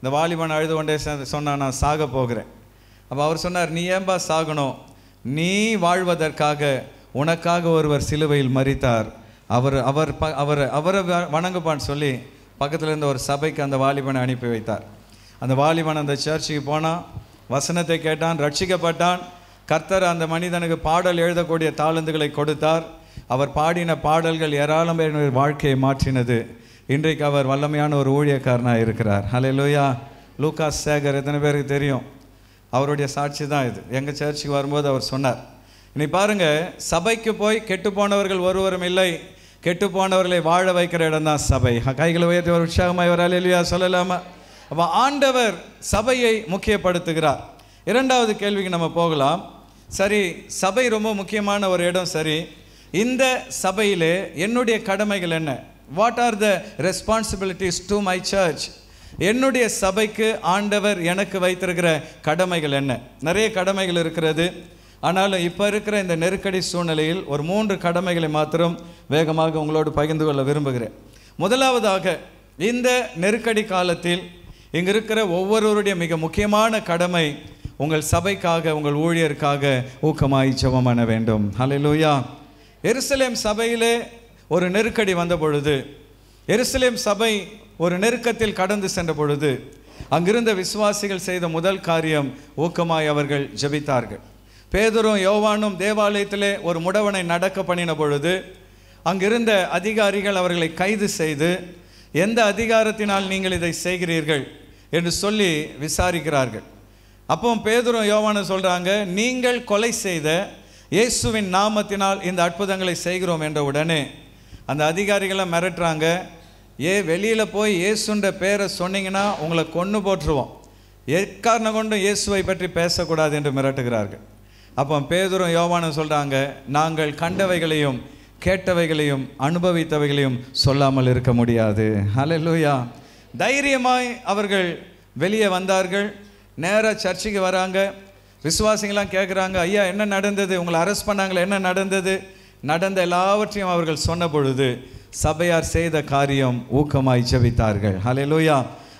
இந்த வாலிபன் அழுது கொண்டே சொன்னான் நான் சாக போகிறேன் அப்போ அவர் சொன்னார் நீ ஏன்பா சாகணும் நீ வாழ்வதற்காக உனக்காக ஒருவர் சிலுவையில் மறித்தார் அவர் அவர் ப அவர் அவரை வணங்குப்பான்னு சொல்லி பக்கத்தில் இருந்த ஒரு சபைக்கு அந்த வாலிபனை அனுப்பி வைத்தார் அந்த வாலிபன் அந்த சர்ச்சுக்கு போனான் வசனத்தை கேட்டான் ரட்சிக்கப்பட்டான் கர்த்தர் அந்த மனிதனுக்கு பாடல் எழுதக்கூடிய தாளந்துகளை கொடுத்தார் அவர் பாடின பாடல்கள் ஏராளம் வாழ்க்கையை மாற்றினது இன்றைக்கு அவர் வல்லமையான ஒரு ஊழியக்காரனாக இருக்கிறார் ஹலே லோயா லூகாஸ் சேகர் எத்தனை பேருக்கு தெரியும் அவருடைய சாட்சி தான் இது எங்கள் சர்ச்சுக்கு வரும்போது அவர் சொன்னார் இன்னைக்கு பாருங்கள் சபைக்கு போய் கெட்டு போனவர்கள் ஒருவரும் இல்லை கெட்டு போனவர்களை வாழ வைக்கிற இடம் தான் சபை கைகளை உயர்த்தி ஒரு உற்சாகமாக ஒரு இல்லையா சொல்லலாமா அப்போ ஆண்டவர் சபையை முக்கியப்படுத்துகிறார் இரண்டாவது கேள்விக்கு நம்ம போகலாம் சரி சபை ரொம்ப முக்கியமான ஒரு இடம் சரி இந்த சபையில் என்னுடைய கடமைகள் என்ன what are the responsibilities to my church என்னுடைய சபைக்கு ஆண்டவர் எனக்கு வைத்திருக்கிற கடமைகள் என்ன நிறைய கடமைகள் இருக்கிறது ஆனாலும் இப்போ இருக்கிற இந்த நெருக்கடி சூழ்நிலையில் ஒரு மூன்று கடமைகளை மாத்திரம் வேகமாக உங்களோடு பகிர்ந்து கொள்ள விரும்புகிறேன் முதலாவதாக இந்த நெருக்கடி காலத்தில் இங்கே இருக்கிற ஒவ்வொருவருடைய மிக முக்கியமான கடமை உங்கள் சபைக்காக உங்கள் ஊழியருக்காக ஊக்கமாய் ஜெபம் பண்ண வேண்டும் ஹலெலூயா எருசலேம் சபையிலே ஒரு நெருக்கடி வந்த பொழுது எருசலேம் சபை ஒரு நெருக்கத்தில் கடந்து சென்ற பொழுது அங்கிருந்த விசுவாசிகள் செய்த முதல் காரியம் ஊக்கமாய் அவர்கள் ஜெபித்தார்கள் பேதரும் யோவானும் தேவாலயத்திலே ஒரு முடவனை நடக்க பண்ணின பொழுது அங்கிருந்த அதிகாரிகள் அவர்களை கைது செய்து எந்த அதிகாரத்தினால் நீங்கள் இதை செய்கிறீர்கள் என்று சொல்லி விசாரிக்கிறார்கள் அப்போ பேதரும் யோவானு சொல்கிறாங்க நீங்கள் கொலை செய்த இயேசுவின் நாமத்தினால் இந்த அற்புதங்களை செய்கிறோம் என்ற உடனே அந்த அதிகாரிகளை மிரட்டுறாங்க ஏ வெளியில் போய் இயேசுன்ற பேரை சொன்னீங்கன்னா உங்களை கொன்று போட்டுருவோம் எக்காரணம் கொண்டும் இயேசுவை பற்றி பேசக்கூடாது என்று மிரட்டுகிறார்கள் அப்போ பேதுரும் யோவானும் சொல்கிறாங்க நாங்கள் கண்டவைகளையும் கேட்டவைகளையும் அனுபவித்தவைகளையும் சொல்லாமல் இருக்க முடியாது ஹலலூயா தைரியமாய் அவர்கள் வெளியே வந்தார்கள் நேராக சர்ச்சுக்கு வராங்க விசுவாசிங்களாம் கேட்குறாங்க ஐயா என்ன நடந்தது உங்களை அரெஸ்ட் பண்ணாங்களே என்ன நடந்தது நடந்த எல்லாவற்றையும் அவர்கள் சொன்ன பொழுது சபையார் செய்த காரியம் ஊக்கமாய் ஜெபித்தார்கள் லூயா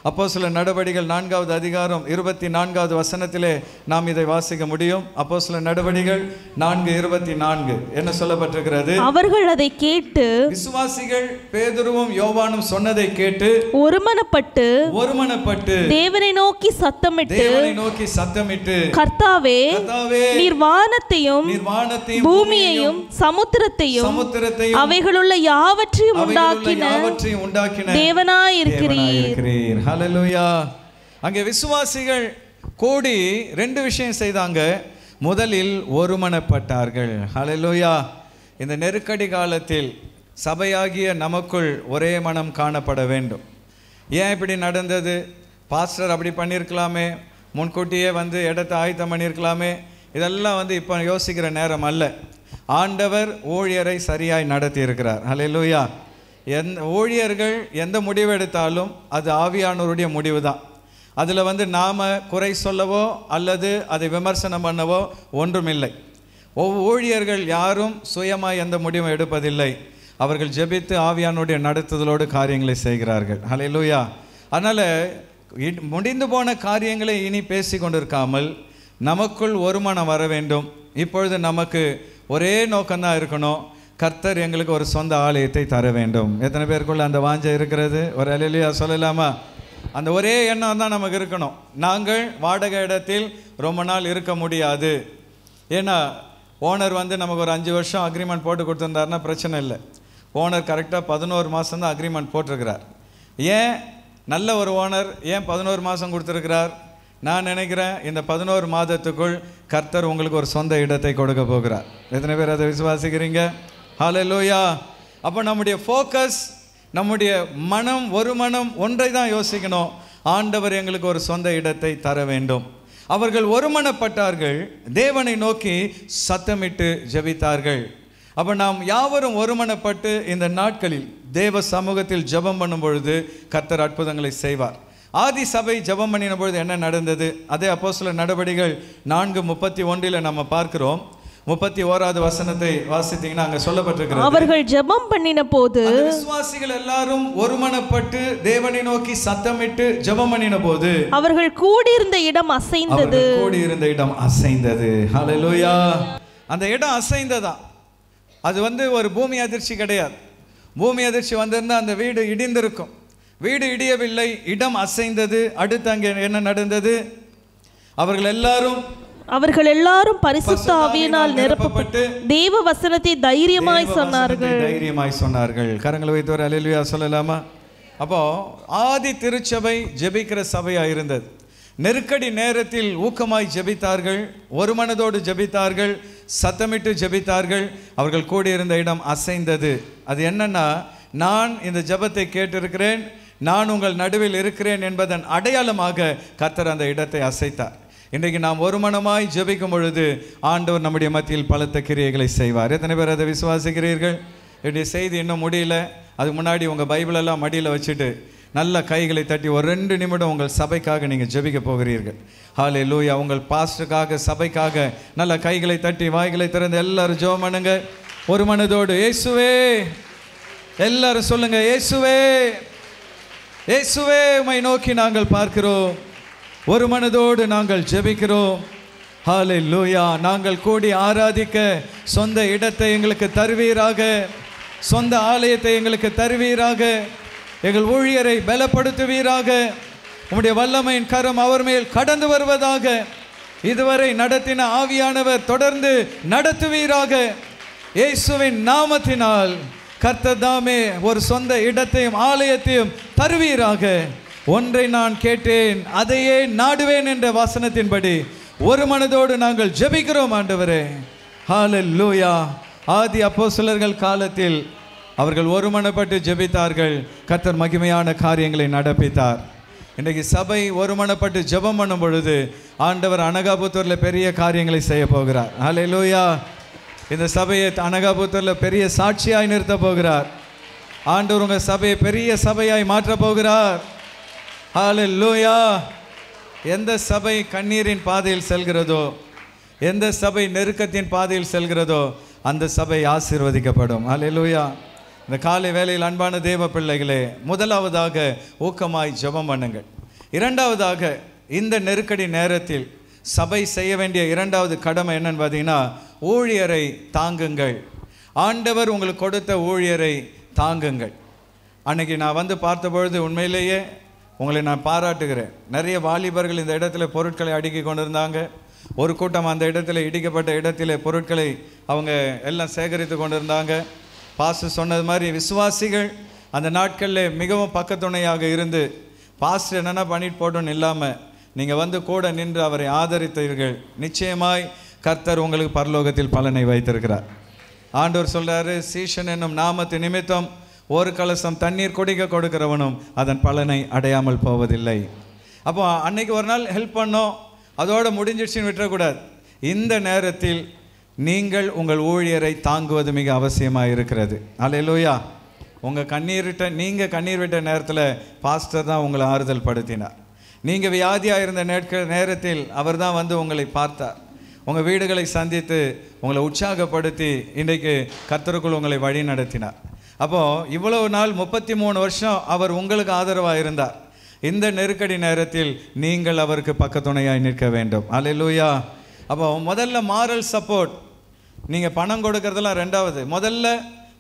அப்போ சில நடவடிகள் நான்காவது அதிகாரம் இருபத்தி நான்காவது வசனத்திலே நாம் இதை வாசிக்க முடியும் அப்போ சில நடவடிகள் நான்கு இருபத்தி நான்கு என்ன சொல்லப்பட்டிருக்கிறது அவர்கள் அதை கேட்டு விசுவாசிகள் பேதுருவும் யோவானும் சொன்னதை கேட்டு ஒருமனப்பட்டு ஒருமனப்பட்டு தேவனை நோக்கி சத்தமிட்டு தேவனை நோக்கி சத்தமிட்டு கர்த்தாவே நீர் வானத்தையும் பூமியையும் சமுத்திரத்தையும் சமுத்திரத்தையும் அவைகளுள்ள யாவற்றையும் உண்டாக்கின தேவனாயிருக்கிறீர் ஹலலுயா அங்கே விசுவாசிகள் கூடி ரெண்டு விஷயம் செய்தாங்க முதலில் ஒருமனப்பட்டார்கள் ஹலலுயா இந்த நெருக்கடி காலத்தில் சபையாகிய நமக்குள் ஒரே மனம் காணப்பட வேண்டும் ஏன் இப்படி நடந்தது பாஸ்டர் அப்படி பண்ணியிருக்கலாமே முன்கூட்டியே வந்து இடத்த ஆயத்தம் பண்ணியிருக்கலாமே இதெல்லாம் வந்து இப்போ யோசிக்கிற நேரம் அல்ல ஆண்டவர் ஊழியரை சரியாய் நடத்தியிருக்கிறார் இருக்கிறார் ஹலே லூயா எந் ஊழியர்கள் எந்த முடிவு எடுத்தாலும் அது ஆவியானோருடைய முடிவு தான் அதில் வந்து நாம் குறை சொல்லவோ அல்லது அதை விமர்சனம் பண்ணவோ ஒன்றுமில்லை ஒவ்வொரு ஊழியர்கள் யாரும் சுயமாக எந்த முடிவும் எடுப்பதில்லை அவர்கள் ஜெபித்து ஆவியானுடைய நடத்துதலோடு காரியங்களை செய்கிறார்கள் ஹலே லூயா அதனால் முடிந்து போன காரியங்களை இனி பேசி கொண்டிருக்காமல் நமக்குள் ஒருமனம் வர வேண்டும் இப்பொழுது நமக்கு ஒரே நோக்கம்தான் இருக்கணும் கர்த்தர் எங்களுக்கு ஒரு சொந்த ஆலயத்தை தர வேண்டும் எத்தனை பேருக்குள்ள அந்த வாஞ்சை இருக்கிறது ஒரு அலலியா சொல்லலாமா அந்த ஒரே எண்ணம் தான் நமக்கு இருக்கணும் நாங்கள் வாடகை இடத்தில் ரொம்ப நாள் இருக்க முடியாது ஏன்னா ஓனர் வந்து நமக்கு ஒரு அஞ்சு வருஷம் அக்ரிமெண்ட் போட்டு கொடுத்துருந்தாருன்னா பிரச்சனை இல்லை ஓனர் கரெக்டாக பதினோரு மாதம் தான் அக்ரிமெண்ட் போட்டிருக்கிறார் ஏன் நல்ல ஒரு ஓனர் ஏன் பதினோரு மாதம் கொடுத்துருக்கிறார் நான் நினைக்கிறேன் இந்த பதினோரு மாதத்துக்குள் கர்த்தர் உங்களுக்கு ஒரு சொந்த இடத்தை கொடுக்க போகிறார் எத்தனை பேர் அதை விசுவாசிக்கிறீங்க ஹலலோயா அப்போ நம்முடைய ஃபோக்கஸ் நம்முடைய மனம் ஒரு மனம் ஒன்றை தான் யோசிக்கணும் ஆண்டவர் எங்களுக்கு ஒரு சொந்த இடத்தை தர வேண்டும் அவர்கள் ஒருமனப்பட்டார்கள் தேவனை நோக்கி சத்தமிட்டு ஜபித்தார்கள் அப்போ நாம் யாவரும் ஒருமனப்பட்டு இந்த நாட்களில் தேவ சமூகத்தில் ஜபம் பண்ணும் பொழுது கர்த்தர் அற்புதங்களை செய்வார் ஆதி சபை ஜபம் பண்ணின பொழுது என்ன நடந்தது அதே அப்போ சில நடவடிக்கைகள் நான்கு முப்பத்தி ஒன்றில் நம்ம பார்க்கிறோம் முப்பத்தி ஓராவது வசனத்தை வாசித்தீங்கன்னா அங்க சொல்லப்பட்டிருக்கிறது அவர்கள் ஜெபம் பண்ணின போது விசுவாசிகள் எல்லாரும் ஒருமனப்பட்டு தேவனை நோக்கி சத்தமிட்டு ஜெபம் பண்ணின போது அவர்கள் கூடியிருந்த இடம் அசைந்தது கூடியிருந்த இடம் அசைந்தது ஹலோயா அந்த இடம் அசைந்ததா அது வந்து ஒரு பூமி அதிர்ச்சி கிடையாது பூமி அதிர்ச்சி வந்திருந்தா அந்த வீடு இடிந்திருக்கும் வீடு இடியவில்லை இடம் அசைந்தது அடுத்து அங்கே என்ன நடந்தது அவர்கள் எல்லாரும் அவர்கள் எல்லாரும் பரிசுத்த ஆவியினால் நிரப்பப்பட்டு தேவ வசனத்தை தைரியமாய் சொன்னார்கள் தைரியமாய் சொன்னார்கள் கரங்களை வைத்து ஒரு அலுவலியா சொல்லலாமா அப்போ ஆதி திருச்சபை ஜெபிக்கிற சபையா இருந்தது நெருக்கடி நேரத்தில் ஊக்கமாய் ஜெபித்தார்கள் ஒரு மனதோடு ஜெபித்தார்கள் சத்தமிட்டு ஜெபித்தார்கள் அவர்கள் கூடியிருந்த இடம் அசைந்தது அது என்னன்னா நான் இந்த ஜபத்தை கேட்டிருக்கிறேன் நான் உங்கள் நடுவில் இருக்கிறேன் என்பதன் அடையாளமாக கத்தர் அந்த இடத்தை அசைத்தார் இன்றைக்கு நாம் ஒரு மனமாய் ஜபிக்கும் பொழுது ஆண்டவர் நம்முடைய மத்தியில் பலத்த கிரியைகளை செய்வார் எத்தனை பேர் அதை விசுவாசிக்கிறீர்கள் என்னுடைய செய்தி இன்னும் முடியல அதுக்கு முன்னாடி உங்கள் பைபிளெல்லாம் மடியில் வச்சுட்டு நல்ல கைகளை தட்டி ஒரு ரெண்டு நிமிடம் உங்கள் சபைக்காக நீங்கள் ஜெபிக்க போகிறீர்கள் ஹாலே லூயா உங்கள் பாஸ்டுக்காக சபைக்காக நல்ல கைகளை தட்டி வாய்களை திறந்து எல்லாரும் ஜோமனுங்க ஒரு மனதோடு ஏசுவே எல்லாரும் சொல்லுங்க ஏசுவே ஏசுவே உமை நோக்கி நாங்கள் பார்க்கிறோம் ஒரு மனதோடு நாங்கள் ஜெபிக்கிறோம் ஹாலே லூயா நாங்கள் கூடி ஆராதிக்க சொந்த இடத்தை எங்களுக்கு தருவீராக சொந்த ஆலயத்தை எங்களுக்கு தருவீராக எங்கள் ஊழியரை பலப்படுத்துவீராக உங்களுடைய வல்லமையின் கரம் அவர் மேல் கடந்து வருவதாக இதுவரை நடத்தின ஆவியானவர் தொடர்ந்து நடத்துவீராக இயேசுவின் நாமத்தினால் கர்த்ததாமே ஒரு சொந்த இடத்தையும் ஆலயத்தையும் தருவீராக ஒன்றை நான் கேட்டேன் அதையே நாடுவேன் என்ற வாசனத்தின்படி ஒரு மனதோடு நாங்கள் ஜெபிக்கிறோம் ஆண்டவரே ஹாலல் லூயா ஆதி அப்போ சிலர்கள் காலத்தில் அவர்கள் ஒருமனப்பட்டு ஜெபித்தார்கள் கத்தர் மகிமையான காரியங்களை நடப்பித்தார் இன்றைக்கு சபை ஒருமனப்பட்டு ஜெபம் பண்ணும் பொழுது ஆண்டவர் அனகாபுத்தூரில் பெரிய காரியங்களை செய்ய போகிறார் ஹலே லூயா இந்த சபையை அனகாபுத்தூரில் பெரிய சாட்சியாய் நிறுத்தப் போகிறார் ஆண்டவர் உங்கள் சபையை பெரிய சபையாய் மாற்றப் போகிறார் லூயா எந்த சபை கண்ணீரின் பாதையில் செல்கிறதோ எந்த சபை நெருக்கத்தின் பாதையில் செல்கிறதோ அந்த சபை ஆசீர்வதிக்கப்படும் லூயா இந்த காலை வேலையில் அன்பான தேவ பிள்ளைகளே முதலாவதாக ஊக்கமாய் ஜெபம் பண்ணுங்கள் இரண்டாவதாக இந்த நெருக்கடி நேரத்தில் சபை செய்ய வேண்டிய இரண்டாவது கடமை என்னன்னு பார்த்தீங்கன்னா ஊழியரை தாங்குங்கள் ஆண்டவர் உங்களுக்கு கொடுத்த ஊழியரை தாங்குங்கள் அன்னைக்கு நான் வந்து பார்த்தபொழுது உண்மையிலேயே உங்களை நான் பாராட்டுகிறேன் நிறைய வாலிபர்கள் இந்த இடத்துல பொருட்களை அடுக்கி கொண்டிருந்தாங்க ஒரு கூட்டம் அந்த இடத்துல இடிக்கப்பட்ட இடத்துல பொருட்களை அவங்க எல்லாம் சேகரித்து கொண்டிருந்தாங்க பாசு சொன்னது மாதிரி விசுவாசிகள் அந்த நாட்களில் மிகவும் பக்கத்துணையாக இருந்து பாஸ்டர் என்னென்னா பண்ணிட்டு போட்டோன்னு இல்லாமல் நீங்கள் வந்து கூட நின்று அவரை ஆதரித்தீர்கள் நிச்சயமாய் கர்த்தர் உங்களுக்கு பரலோகத்தில் பலனை வைத்திருக்கிறார் ஆண்டவர் சொல்கிறாரு சீஷன் என்னும் நாமத்து நிமித்தம் ஒரு கலசம் தண்ணீர் குடிக்க கொடுக்கிறவனும் அதன் பலனை அடையாமல் போவதில்லை அப்போ அன்னைக்கு ஒரு நாள் ஹெல்ப் பண்ணோம் அதோடு முடிஞ்சிடுச்சின்னு விட்டுறக்கூடாது இந்த நேரத்தில் நீங்கள் உங்கள் ஊழியரை தாங்குவது மிக அவசியமாக இருக்கிறது அலையலூயா உங்கள் கண்ணீர் விட்ட நீங்கள் கண்ணீர் விட்ட நேரத்தில் பாஸ்டர் தான் உங்களை ஆறுதல் படுத்தினார் நீங்கள் வியாதியாக இருந்த நேட்க நேரத்தில் அவர் தான் வந்து உங்களை பார்த்தார் உங்கள் வீடுகளை சந்தித்து உங்களை உற்சாகப்படுத்தி இன்றைக்கு கத்தருக்குள் உங்களை வழி நடத்தினார் அப்போது இவ்வளவு நாள் முப்பத்தி மூணு வருஷம் அவர் உங்களுக்கு ஆதரவாக இருந்தார் இந்த நெருக்கடி நேரத்தில் நீங்கள் அவருக்கு பக்கத்துணையாக நிற்க வேண்டும் அலையிலூயா அப்போ முதல்ல மாரல் சப்போர்ட் நீங்கள் பணம் கொடுக்கறதெல்லாம் ரெண்டாவது முதல்ல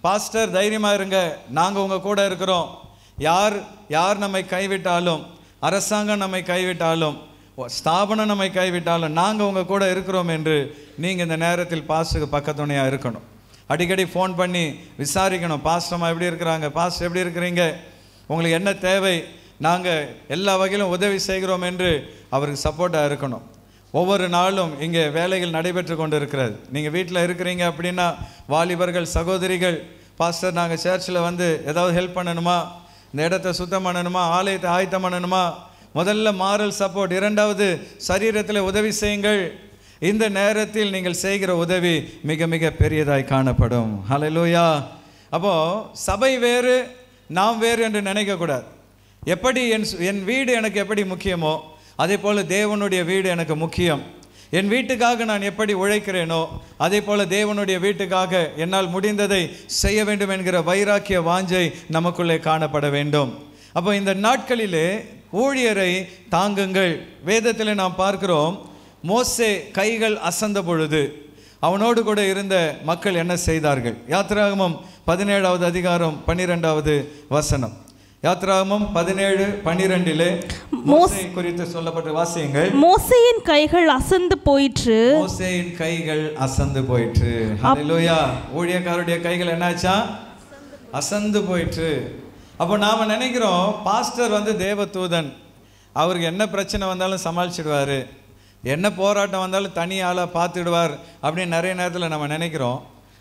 பாஸ்டர் தைரியமாக இருங்க நாங்கள் உங்கள் கூட இருக்கிறோம் யார் யார் நம்மை கைவிட்டாலும் அரசாங்கம் நம்மை கைவிட்டாலும் ஸ்தாபனம் நம்மை கைவிட்டாலும் நாங்கள் உங்கள் கூட இருக்கிறோம் என்று நீங்கள் இந்த நேரத்தில் பாஸ்டுக்கு பக்கத்துணையாக இருக்கணும் அடிக்கடி ஃபோன் பண்ணி விசாரிக்கணும் பாஸ்டமாக எப்படி இருக்கிறாங்க பாஸ்ட் எப்படி இருக்கிறீங்க உங்களுக்கு என்ன தேவை நாங்கள் எல்லா வகையிலும் உதவி செய்கிறோம் என்று அவருக்கு சப்போர்ட்டாக இருக்கணும் ஒவ்வொரு நாளும் இங்கே வேலைகள் நடைபெற்று கொண்டு இருக்கிறது நீங்கள் வீட்டில் இருக்கிறீங்க அப்படின்னா வாலிபர்கள் சகோதரிகள் பாஸ்டர் நாங்கள் சேர்ச்சில் வந்து ஏதாவது ஹெல்ப் பண்ணணுமா இந்த இடத்த சுத்தம் பண்ணணுமா ஆலயத்தை ஆயத்தம் பண்ணணுமா முதல்ல மாரல் சப்போர்ட் இரண்டாவது சரீரத்தில் உதவி செய்யுங்கள் இந்த நேரத்தில் நீங்கள் செய்கிற உதவி மிக மிக பெரியதாய் காணப்படும் ஹலலூயா அப்போது சபை வேறு நாம் வேறு என்று நினைக்கக்கூடாது எப்படி என் என் வீடு எனக்கு எப்படி முக்கியமோ அதே போல் தேவனுடைய வீடு எனக்கு முக்கியம் என் வீட்டுக்காக நான் எப்படி உழைக்கிறேனோ அதே போல் தேவனுடைய வீட்டுக்காக என்னால் முடிந்ததை செய்ய வேண்டும் என்கிற வைராக்கிய வாஞ்சை நமக்குள்ளே காணப்பட வேண்டும் அப்போ இந்த நாட்களிலே ஊழியரை தாங்குங்கள் வேதத்தில் நாம் பார்க்கிறோம் மோசே கைகள் அசந்த பொழுது அவனோடு கூட இருந்த மக்கள் என்ன செய்தார்கள் யாத்திராகமம் பதினேழாவது அதிகாரம் பன்னிரெண்டாவது வசனம் யாத்ராகமம் பதினேழு பன்னிரெண்டிலே மோசை குறித்து சொல்லப்பட்ட வாசியங்கள் மோசையின் கைகள் அசந்து போயிற்று மோசையின் கைகள் அசந்து போயிற்று ஹalleluya ஊழியக்காருடைய கைகள் என்னாச்சா அசந்து போயிற்று அப்போ நாம் நினைக்கிறோம் பாஸ்டர் வந்து தேவதூதன் அவருக்கு என்ன பிரச்சனை வந்தாலும் சமாளிச்சிடுவார் என்ன போராட்டம் வந்தாலும் தனி ஆளாக பார்த்துடுவார் அப்படின்னு நிறைய நேரத்தில் நம்ம நினைக்கிறோம்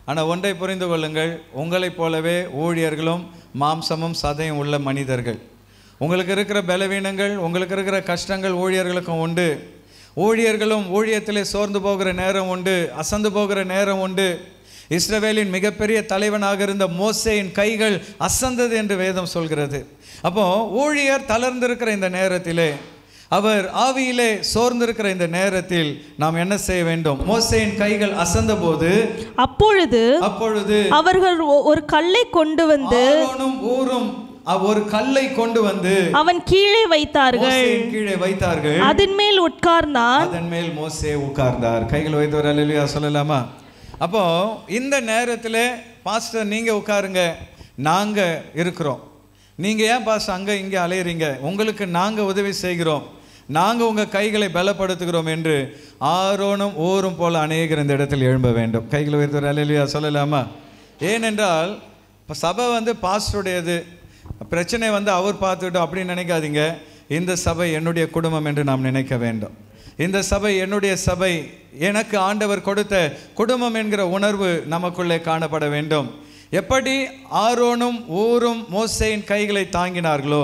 ஆனால் ஒன்றை புரிந்து கொள்ளுங்கள் உங்களைப் போலவே ஊழியர்களும் மாம்சமும் சதையும் உள்ள மனிதர்கள் உங்களுக்கு இருக்கிற பலவீனங்கள் உங்களுக்கு இருக்கிற கஷ்டங்கள் ஊழியர்களுக்கும் உண்டு ஊழியர்களும் ஊழியத்திலே சோர்ந்து போகிற நேரம் உண்டு அசந்து போகிற நேரம் உண்டு இஸ்ரவேலின் மிகப்பெரிய தலைவனாக இருந்த மோசையின் கைகள் அசந்தது என்று வேதம் சொல்கிறது அப்போது ஊழியர் தளர்ந்திருக்கிற இந்த நேரத்திலே அவர் ஆவியிலே சோர்ந்திருக்கிற இந்த நேரத்தில் நாம் என்ன செய்ய வேண்டும் மோசையின் கைகள் அசந்த போது அப்பொழுது அப்பொழுது அவர்கள் ஒரு கல்லை கொண்டு வந்து ஊரும் ஒரு கல்லை கொண்டு வந்து அவன் கீழே வைத்தார்கள் கீழே வைத்தார்கள் அதன் மேல் உட்கார்ந்தான் அதன் மேல் மோசே உட்கார்ந்தார் கைகள் வைத்தவர் அல்லா சொல்லலாமா அப்போ இந்த நேரத்தில் பாஸ்டர் நீங்க உட்காருங்க நாங்க இருக்கிறோம் நீங்க ஏன் பாஸ்டர் அங்க இங்கே அலையிறீங்க உங்களுக்கு நாங்க உதவி செய்கிறோம் நாங்கள் உங்கள் கைகளை பலப்படுத்துகிறோம் என்று ஆரோனும் ஓரும் போல் அநேகர் இந்த இடத்தில் எழும்ப வேண்டும் கைகளை உயர்த்துற அலையிலையா சொல்லலாமா ஏனென்றால் இப்போ சபை வந்து பாஸ்டருடையது பிரச்சனை வந்து அவர் பார்த்துக்கிட்டோம் அப்படின்னு நினைக்காதீங்க இந்த சபை என்னுடைய குடும்பம் என்று நாம் நினைக்க வேண்டும் இந்த சபை என்னுடைய சபை எனக்கு ஆண்டவர் கொடுத்த குடும்பம் என்கிற உணர்வு நமக்குள்ளே காணப்பட வேண்டும் எப்படி ஆரோனும் ஊரும் மோசையின் கைகளை தாங்கினார்களோ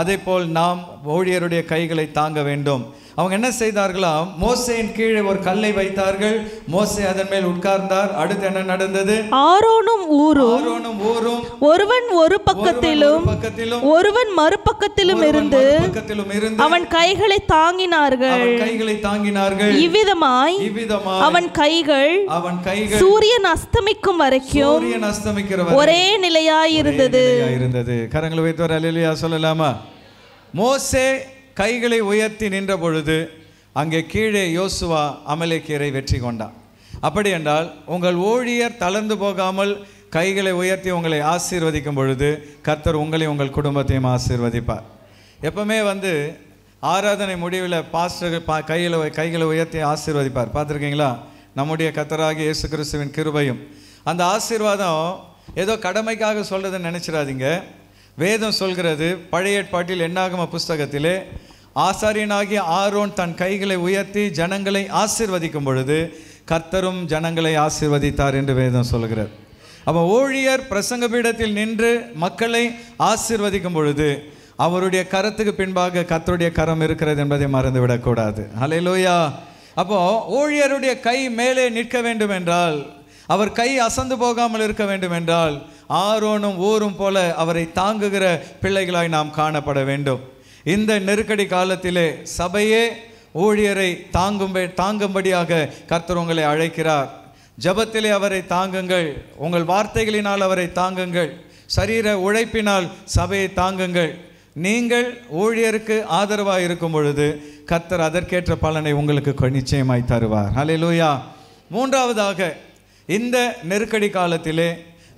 அதே போல் நாம் ஊழியருடைய கைகளை தாங்க வேண்டும் அவங்க என்ன செய்தார்களா மோசையின் கீழே ஒரு கல்லை வைத்தார்கள் மோசை அதன் மேல் உட்கார்ந்தார் அடுத்து என்ன நடந்தது ஆரோனும் ஊரும் ஆரோனும் ஊரும் ஒருவன் ஒரு பக்கத்திலும் பக்கத்திலும் ஒருவன் மறுபக்கத்திலும் இருந்து பக்கத்திலும் இருந்து அவன் கைகளை தாங்கினார்கள் கைகளை தாங்கினார்கள் இவ்விதமாய் இவ்விதமாய் அவன் கைகள் அவன் கைகள் சூரியன் அஸ்தமிக்கும் வரைக்கும் சூரியன் அஸ்தமிக்கிற ஒரே நிலையாய் இருந்தது இருந்தது கரங்களை வைத்தவர் அலையா சொல்லலாமா மோசே கைகளை உயர்த்தி நின்ற பொழுது அங்கே கீழே யோசுவா அமலேக்கியரை வெற்றி கொண்டான் அப்படி என்றால் உங்கள் ஊழியர் தளர்ந்து போகாமல் கைகளை உயர்த்தி உங்களை ஆசீர்வதிக்கும் பொழுது கர்த்தர் உங்களையும் உங்கள் குடும்பத்தையும் ஆசீர்வதிப்பார் எப்பவுமே வந்து ஆராதனை முடிவில் பாஸ்டர்கள் பா கையில் கைகளை உயர்த்தி ஆசீர்வதிப்பார் பார்த்துருக்கீங்களா நம்முடைய கத்தராகி இயேசு கிறிஸ்துவின் கிருபையும் அந்த ஆசீர்வாதம் ஏதோ கடமைக்காக சொல்கிறதுன்னு நினச்சிடாதீங்க வேதம் சொல்கிறது பழைய ஏற்பாட்டில் எண்ணாகம புஸ்தகத்திலே ஆசாரியனாகிய ஆரோன் தன் கைகளை உயர்த்தி ஜனங்களை ஆசிர்வதிக்கும் பொழுது கர்த்தரும் ஜனங்களை ஆசிர்வதித்தார் என்று வேதம் சொல்கிறார் அப்போ ஊழியர் பிரசங்க பீடத்தில் நின்று மக்களை ஆசிர்வதிக்கும் பொழுது அவருடைய கரத்துக்கு பின்பாக கத்தருடைய கரம் இருக்கிறது என்பதை மறந்துவிடக்கூடாது அலையிலோயா அப்போது ஊழியருடைய கை மேலே நிற்க வேண்டும் என்றால் அவர் கை அசந்து போகாமல் இருக்க வேண்டும் என்றால் ஆரோனும் ஊரும் போல அவரை தாங்குகிற பிள்ளைகளாய் நாம் காணப்பட வேண்டும் இந்த நெருக்கடி காலத்திலே சபையே ஊழியரை தாங்கும் தாங்கும்படியாக கர்த்தர் உங்களை அழைக்கிறார் ஜபத்திலே அவரை தாங்குங்கள் உங்கள் வார்த்தைகளினால் அவரை தாங்குங்கள் சரீர உழைப்பினால் சபையை தாங்குங்கள் நீங்கள் ஊழியருக்கு ஆதரவாக இருக்கும் பொழுது கர்த்தர் அதற்கேற்ற பலனை உங்களுக்கு நிச்சயமாய் தருவார் ஹலே மூன்றாவதாக இந்த நெருக்கடி காலத்திலே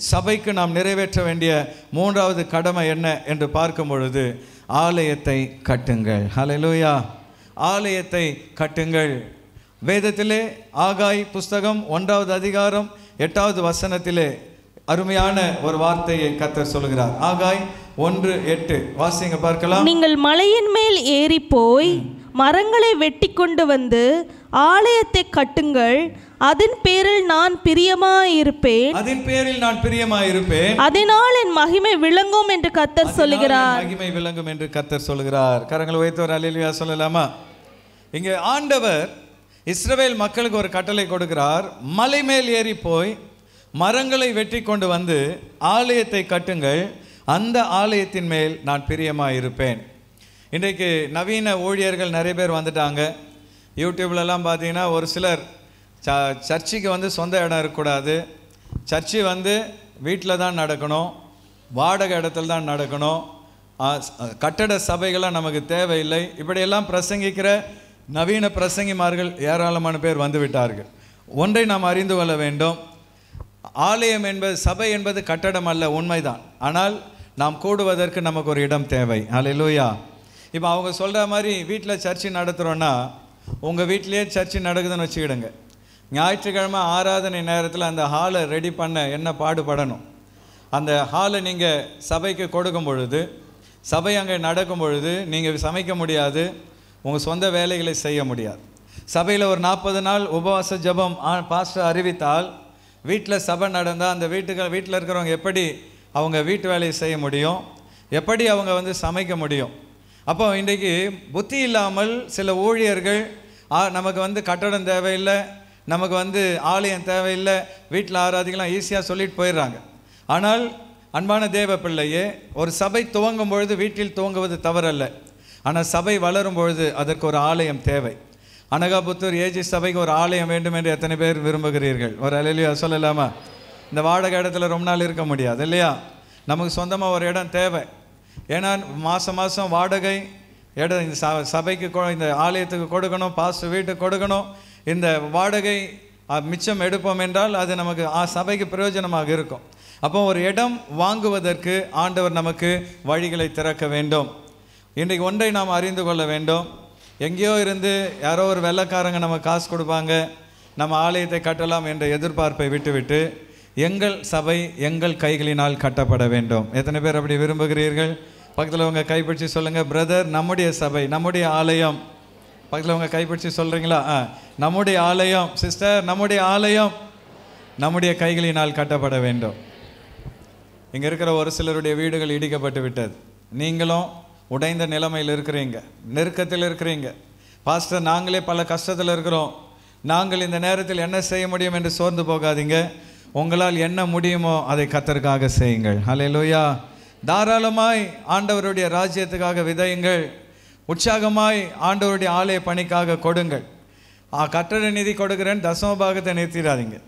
சபைக்கு நாம் நிறைவேற்ற வேண்டிய மூன்றாவது கடமை என்ன என்று பார்க்கும் பொழுது ஆலயத்தை கட்டுங்கள் ஹலலூயா ஆலயத்தை கட்டுங்கள் வேதத்திலே ஆகாய் புஸ்தகம் ஒன்றாவது அதிகாரம் எட்டாவது வசனத்திலே அருமையான ஒரு வார்த்தையை கத்தர் சொல்கிறார் ஆகாய் ஒன்று எட்டு வாசிங்க பார்க்கலாம் நீங்கள் மலையின் மேல் ஏறி போய் மரங்களை வெட்டி கொண்டு வந்து ஆலயத்தை கட்டுங்கள் அதன் பேரில் நான் பிரியமாயிருப்பேன் அதன் பேரில் நான் பிரியமாயிருப்பேன் அதனால் என் மகிமை விளங்கும் என்று கத்தர் சொல்லுகிறார் மகிமை விளங்கும் என்று கத்தர் சொல்லுகிறார் கரங்களை ஒரு அலிலியா சொல்லலாமா இங்கே ஆண்டவர் இஸ்ரவேல் மக்களுக்கு ஒரு கட்டளை கொடுக்கிறார் மலை மேல் ஏறி போய் மரங்களை வெட்டி கொண்டு வந்து ஆலயத்தை கட்டுங்கள் அந்த ஆலயத்தின் மேல் நான் பிரியமாக இருப்பேன் இன்றைக்கு நவீன ஊழியர்கள் நிறைய பேர் வந்துட்டாங்க யூடியூப்லலாம் பார்த்தீங்கன்னா ஒரு சிலர் ச சர்ச்சுக்கு வந்து சொந்த இடம் இருக்கக்கூடாது சர்ச்சு வந்து வீட்டில் தான் நடக்கணும் வாடகை இடத்துல தான் நடக்கணும் கட்டட சபைகளாக நமக்கு தேவையில்லை இப்படியெல்லாம் பிரசங்கிக்கிற நவீன பிரசங்கிமார்கள் ஏராளமான பேர் வந்துவிட்டார்கள் ஒன்றை நாம் அறிந்து கொள்ள வேண்டும் ஆலயம் என்பது சபை என்பது கட்டடம் அல்ல உண்மைதான் ஆனால் நாம் கூடுவதற்கு நமக்கு ஒரு இடம் தேவை அலையிலூயா இப்போ அவங்க சொல்கிற மாதிரி வீட்டில் சர்ச்சு நடத்துகிறோன்னா உங்கள் வீட்டிலேயே சர்ச்சு நடக்குதுன்னு வச்சுக்கிடுங்க ஞாயிற்றுக்கிழமை ஆராதனை நேரத்தில் அந்த ஹாலை ரெடி பண்ண என்ன பாடுபடணும் அந்த ஹாலை நீங்கள் சபைக்கு கொடுக்கும் பொழுது சபை அங்கே நடக்கும் பொழுது நீங்கள் சமைக்க முடியாது உங்கள் சொந்த வேலைகளை செய்ய முடியாது சபையில் ஒரு நாற்பது நாள் உபவாச ஜபம் பாஸ்டர் அறிவித்தால் வீட்டில் சபை நடந்தால் அந்த வீட்டுக்கு வீட்டில் இருக்கிறவங்க எப்படி அவங்க வீட்டு வேலையை செய்ய முடியும் எப்படி அவங்க வந்து சமைக்க முடியும் அப்போ இன்றைக்கு புத்தி இல்லாமல் சில ஊழியர்கள் நமக்கு வந்து கட்டடம் தேவையில்லை நமக்கு வந்து ஆலயம் தேவையில்லை வீட்டில் ஆராதிக்கலாம் ஈஸியாக சொல்லிட்டு போயிடுறாங்க ஆனால் அன்பான தேவ பிள்ளையே ஒரு சபை துவங்கும் பொழுது வீட்டில் துவங்குவது தவறல்ல ஆனால் சபை வளரும் பொழுது அதற்கு ஒரு ஆலயம் தேவை அனகாபுத்தூர் ஏஜி சபைக்கு ஒரு ஆலயம் வேண்டும் என்று எத்தனை பேர் விரும்புகிறீர்கள் ஒரு அலையிலையோ சொல்லலாமா இந்த வாடகை இடத்துல ரொம்ப நாள் இருக்க முடியாது இல்லையா நமக்கு சொந்தமாக ஒரு இடம் தேவை ஏன்னா மாதம் மாதம் வாடகை இடம் இந்த சபைக்கு இந்த ஆலயத்துக்கு கொடுக்கணும் பாஸ்டர் வீட்டுக்கு கொடுக்கணும் இந்த வாடகை மிச்சம் எடுப்போம் என்றால் அது நமக்கு ஆ சபைக்கு பிரயோஜனமாக இருக்கும் அப்போ ஒரு இடம் வாங்குவதற்கு ஆண்டவர் நமக்கு வழிகளை திறக்க வேண்டும் இன்றைக்கு ஒன்றை நாம் அறிந்து கொள்ள வேண்டும் எங்கேயோ இருந்து யாரோ ஒரு வெள்ளக்காரங்க நம்ம காசு கொடுப்பாங்க நம்ம ஆலயத்தை கட்டலாம் என்ற எதிர்பார்ப்பை விட்டுவிட்டு எங்கள் சபை எங்கள் கைகளினால் கட்டப்பட வேண்டும் எத்தனை பேர் அப்படி விரும்புகிறீர்கள் பக்கத்தில் உங்க கைப்பிடிச்சு சொல்லுங்கள் பிரதர் நம்முடைய சபை நம்முடைய ஆலயம் பக்கத்தில் உங்க கைப்பிடிச்சு சொல்கிறீங்களா ஆ நம்முடைய ஆலயம் சிஸ்டர் நம்முடைய ஆலயம் நம்முடைய கைகளினால் கட்டப்பட வேண்டும் இங்கே இருக்கிற ஒரு சிலருடைய வீடுகள் இடிக்கப்பட்டு விட்டது நீங்களும் உடைந்த நிலைமையில் இருக்கிறீங்க நெருக்கத்தில் இருக்கிறீங்க பாஸ்டர் நாங்களே பல கஷ்டத்தில் இருக்கிறோம் நாங்கள் இந்த நேரத்தில் என்ன செய்ய முடியும் என்று சோர்ந்து போகாதீங்க உங்களால் என்ன முடியுமோ அதை கத்தருக்காக செய்யுங்கள் ஹலே லோயா தாராளமாய் ஆண்டவருடைய ராஜ்யத்துக்காக விதையுங்கள் உற்சாகமாய் ஆண்டவருடைய ஆலய பணிக்காக கொடுங்கள் ஆ கட்டட நிதி கொடுக்குறேன்னு தசமபாகத்தை நிறுத்திடாதீங்க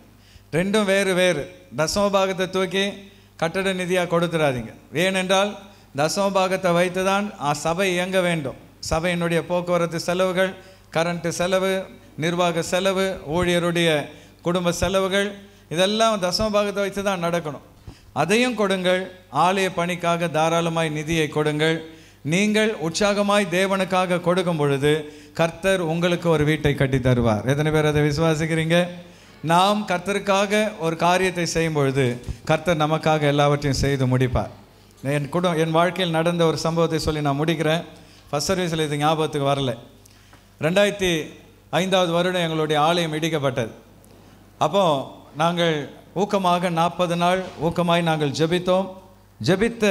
ரெண்டும் வேறு வேறு தசமபாகத்தை தூக்கி கட்டட நிதியாக கொடுத்துடாதீங்க ஏனென்றால் தசமபாகத்தை வைத்து தான் ஆ சபை இயங்க வேண்டும் சபையினுடைய போக்குவரத்து செலவுகள் கரண்ட்டு செலவு நிர்வாக செலவு ஊழியருடைய குடும்ப செலவுகள் இதெல்லாம் தசமபாகத்தை வைத்து தான் நடக்கணும் அதையும் கொடுங்கள் ஆலய பணிக்காக தாராளமாய் நிதியை கொடுங்கள் நீங்கள் உற்சாகமாய் தேவனுக்காக கொடுக்கும் பொழுது கர்த்தர் உங்களுக்கு ஒரு வீட்டை கட்டி தருவார் எத்தனை பேர் அதை விசுவாசிக்கிறீங்க நாம் கர்த்தருக்காக ஒரு காரியத்தை செய்யும் பொழுது கர்த்தர் நமக்காக எல்லாவற்றையும் செய்து முடிப்பார் என் குடும் என் வாழ்க்கையில் நடந்த ஒரு சம்பவத்தை சொல்லி நான் முடிக்கிறேன் ஃபஸ்ட் சர்வீஸில் இது ஞாபகத்துக்கு வரல ரெண்டாயிரத்தி ஐந்தாவது வருடம் எங்களுடைய ஆலயம் இடிக்கப்பட்டது அப்போது நாங்கள் ஊக்கமாக நாற்பது நாள் ஊக்கமாய் நாங்கள் ஜெபித்தோம் ஜெபித்த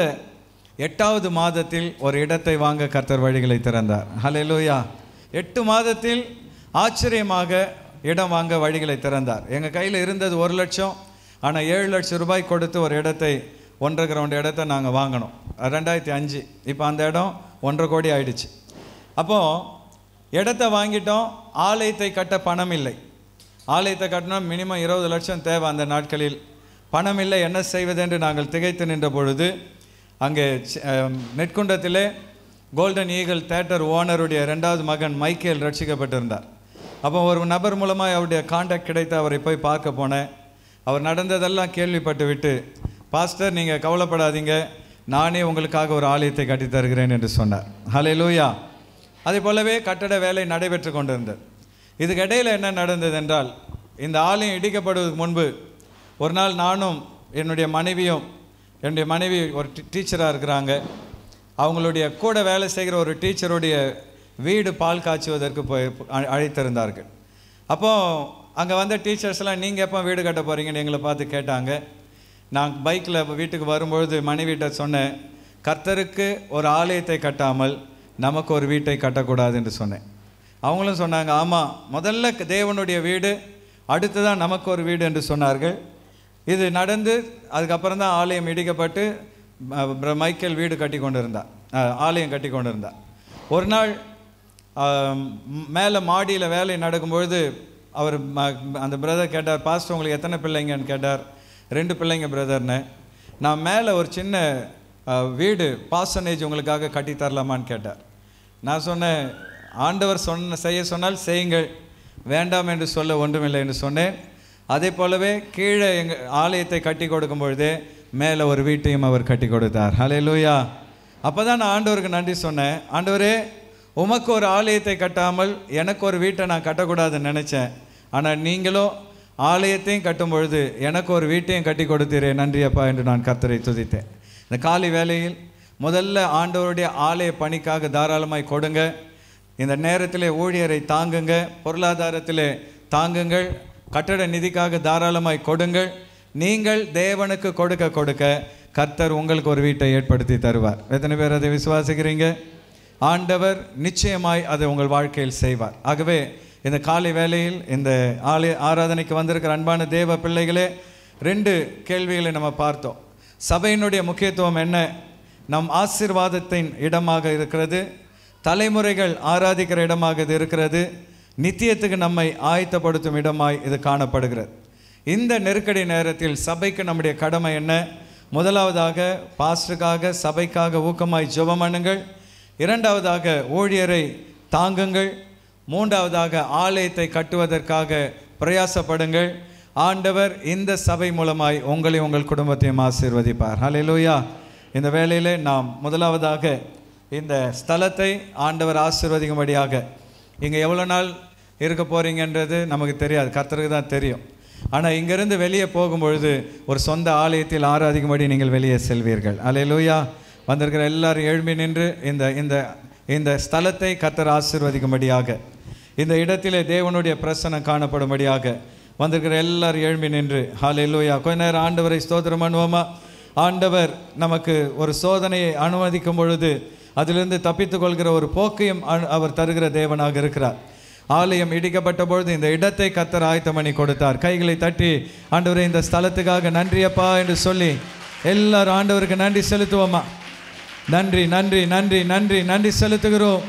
எட்டாவது மாதத்தில் ஒரு இடத்தை வாங்க கர்த்தர் வழிகளை திறந்தார் ஹலே லூயா எட்டு மாதத்தில் ஆச்சரியமாக இடம் வாங்க வழிகளை திறந்தார் எங்கள் கையில் இருந்தது ஒரு லட்சம் ஆனால் ஏழு லட்சம் ரூபாய் கொடுத்து ஒரு இடத்தை ஒன்றரை கிரவுண்ட் இடத்த நாங்கள் வாங்கினோம் ரெண்டாயிரத்தி அஞ்சு இப்போ அந்த இடம் ஒன்றரை கோடி ஆயிடுச்சு அப்போது இடத்த வாங்கிட்டோம் ஆலயத்தை கட்ட பணம் இல்லை ஆலயத்தை கட்டினா மினிமம் இருபது லட்சம் தேவை அந்த நாட்களில் பணம் இல்லை என்ன செய்வதென்று நாங்கள் திகைத்து நின்ற பொழுது அங்கே நெற்குண்டத்திலே கோல்டன் ஈகிள் தேட்டர் ஓனருடைய ரெண்டாவது மகன் மைக்கேல் ரட்சிக்கப்பட்டிருந்தார் அப்போ ஒரு நபர் மூலமாக அவருடைய காண்டாக்ட் கிடைத்து அவரை போய் பார்க்க போனேன் அவர் நடந்ததெல்லாம் கேள்விப்பட்டு விட்டு பாஸ்டர் நீங்கள் கவலைப்படாதீங்க நானே உங்களுக்காக ஒரு ஆலயத்தை கட்டித்தருகிறேன் என்று சொன்னார் ஹலே லூயா அதே போலவே கட்டட வேலை நடைபெற்று கொண்டிருந்தது இதுக்கிடையில் என்ன நடந்தது என்றால் இந்த ஆலயம் இடிக்கப்படுவதற்கு முன்பு ஒரு நாள் நானும் என்னுடைய மனைவியும் என்னுடைய மனைவி ஒரு டீச்சராக இருக்கிறாங்க அவங்களுடைய கூட வேலை செய்கிற ஒரு டீச்சருடைய வீடு பால் காய்ச்சுவதற்கு போய் அழைத்திருந்தார்கள் அப்போது அங்கே வந்த டீச்சர்ஸ்லாம் நீங்கள் எப்போ வீடு கட்ட போகிறீங்கன்னு எங்களை பார்த்து கேட்டாங்க நான் பைக்கில் வீட்டுக்கு வரும்பொழுது மனைவிட்ட சொன்னேன் கர்த்தருக்கு ஒரு ஆலயத்தை கட்டாமல் நமக்கு ஒரு வீட்டை கட்டக்கூடாது என்று சொன்னேன் அவங்களும் சொன்னாங்க ஆமாம் முதல்ல தேவனுடைய வீடு அடுத்து தான் நமக்கு ஒரு வீடு என்று சொன்னார்கள் இது நடந்து அதுக்கப்புறம் தான் ஆலயம் இடிக்கப்பட்டு மைக்கேல் வீடு கட்டி கொண்டு இருந்தா ஆலயம் கட்டி கொண்டு இருந்தா ஒரு நாள் மேலே மாடியில் வேலை நடக்கும்பொழுது அவர் அந்த பிரதர் கேட்டார் பாஸ்டர் உங்களுக்கு எத்தனை பிள்ளைங்கன்னு கேட்டார் ரெண்டு பிள்ளைங்க பிரதர்னு நான் மேலே ஒரு சின்ன வீடு பாசனேஜ் உங்களுக்காக கட்டி தரலாமான்னு கேட்டார் நான் சொன்னேன் ஆண்டவர் சொன்ன செய்ய சொன்னால் செய்யுங்கள் வேண்டாம் என்று சொல்ல ஒன்றுமில்லை என்று சொன்னேன் அதே போலவே கீழே எங்கள் ஆலயத்தை கட்டி கொடுக்கும் பொழுது மேலே ஒரு வீட்டையும் அவர் கட்டி கொடுத்தார் ஹலே லூயா அப்போ தான் நான் ஆண்டவருக்கு நன்றி சொன்னேன் ஆண்டவரே உமக்கு ஒரு ஆலயத்தை கட்டாமல் எனக்கு ஒரு வீட்டை நான் கட்டக்கூடாதுன்னு நினச்சேன் ஆனால் நீங்களும் ஆலயத்தையும் கட்டும் பொழுது எனக்கு ஒரு வீட்டையும் கட்டி கொடுத்தீரே நன்றியப்பா என்று நான் கர்த்தரை துதித்தேன் இந்த காலை வேலையில் முதல்ல ஆண்டவருடைய ஆலய பணிக்காக தாராளமாய் கொடுங்க இந்த நேரத்தில் ஊழியரை தாங்குங்க பொருளாதாரத்தில் தாங்குங்கள் கட்டட நிதிக்காக தாராளமாய் கொடுங்கள் நீங்கள் தேவனுக்கு கொடுக்க கொடுக்க கர்த்தர் உங்களுக்கு ஒரு வீட்டை ஏற்படுத்தி தருவார் எத்தனை பேர் அதை விசுவாசிக்கிறீங்க ஆண்டவர் நிச்சயமாய் அதை உங்கள் வாழ்க்கையில் செய்வார் ஆகவே இந்த காலை வேளையில் இந்த ஆலய ஆராதனைக்கு வந்திருக்கிற அன்பான தேவ பிள்ளைகளே ரெண்டு கேள்விகளை நம்ம பார்த்தோம் சபையினுடைய முக்கியத்துவம் என்ன நம் ஆசிர்வாதத்தின் இடமாக இருக்கிறது தலைமுறைகள் ஆராதிக்கிற இடமாக இது இருக்கிறது நித்தியத்துக்கு நம்மை ஆயத்தப்படுத்தும் இடமாய் இது காணப்படுகிறது இந்த நெருக்கடி நேரத்தில் சபைக்கு நம்முடைய கடமை என்ன முதலாவதாக பாஸ்டருக்காக சபைக்காக ஊக்கமாய் ஜெபமனுங்கள் இரண்டாவதாக ஊழியரை தாங்குங்கள் மூன்றாவதாக ஆலயத்தை கட்டுவதற்காக பிரயாசப்படுங்கள் ஆண்டவர் இந்த சபை மூலமாய் உங்களை உங்கள் குடும்பத்தையும் ஆசீர்வதிப்பார் ஹலே லோயா இந்த வேலையில் நாம் முதலாவதாக இந்த ஸ்தலத்தை ஆண்டவர் ஆசிர்வதிக்கும்படியாக இங்கே எவ்வளோ நாள் இருக்க போகிறீங்கன்றது நமக்கு தெரியாது கத்தருக்கு தான் தெரியும் ஆனால் இங்கேருந்து வெளியே போகும்பொழுது ஒரு சொந்த ஆலயத்தில் ஆராதிக்கும்படி நீங்கள் வெளியே செல்வீர்கள் அலே லூயா வந்திருக்கிற எல்லாரும் எழுமி நின்று இந்த இந்த இந்த ஸ்தலத்தை கத்தர் ஆசிர்வதிக்கும்படியாக இந்த இடத்திலே தேவனுடைய பிரசனம் காணப்படும்படியாக வந்திருக்கிற எல்லாரும் எழுமி நின்று ஹாலே லூயா கொஞ்ச நேரம் ஆண்டவரை ஸ்தோத்திரம் பண்ணுவோமா ஆண்டவர் நமக்கு ஒரு சோதனையை அனுமதிக்கும் பொழுது அதிலிருந்து தப்பித்து கொள்கிற ஒரு போக்கையும் அவர் தருகிற தேவனாக இருக்கிறார் ஆலயம் இடிக்கப்பட்ட பொழுது இந்த இடத்தை கத்தர் ஆயத்தம் பண்ணி கொடுத்தார் கைகளை தட்டி ஆண்டவரை இந்த ஸ்தலத்துக்காக நன்றியப்பா என்று சொல்லி எல்லாரும் ஆண்டவருக்கு நன்றி செலுத்துவோமா நன்றி நன்றி நன்றி நன்றி நன்றி செலுத்துகிறோம்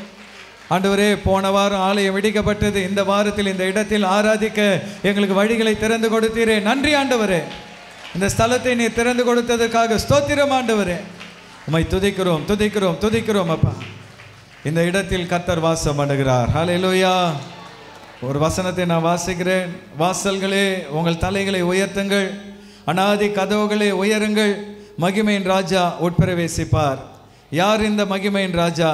ஆண்டவரே போன வாரம் ஆலயம் இடிக்கப்பட்டது இந்த வாரத்தில் இந்த இடத்தில் ஆராதிக்க எங்களுக்கு வழிகளை திறந்து கொடுத்தீரே நன்றி ஆண்டவரே இந்த ஸ்தலத்தை நீ திறந்து கொடுத்ததற்காக ஸ்தோத்திரம் ஆண்டவரே உமை துதிக்கிறோம் துதிக்கிறோம் துதிக்கிறோம் அப்பா இந்த இடத்தில் கத்தர் வாசம் பண்ணுகிறார் லோயா ஒரு வசனத்தை நான் வாசிக்கிறேன் வாசல்களே உங்கள் தலைகளை உயர்த்துங்கள் அனாதி கதவுகளை உயருங்கள் மகிமையின் ராஜா உட்பிரவேசிப்பார் யார் இந்த மகிமையின் ராஜா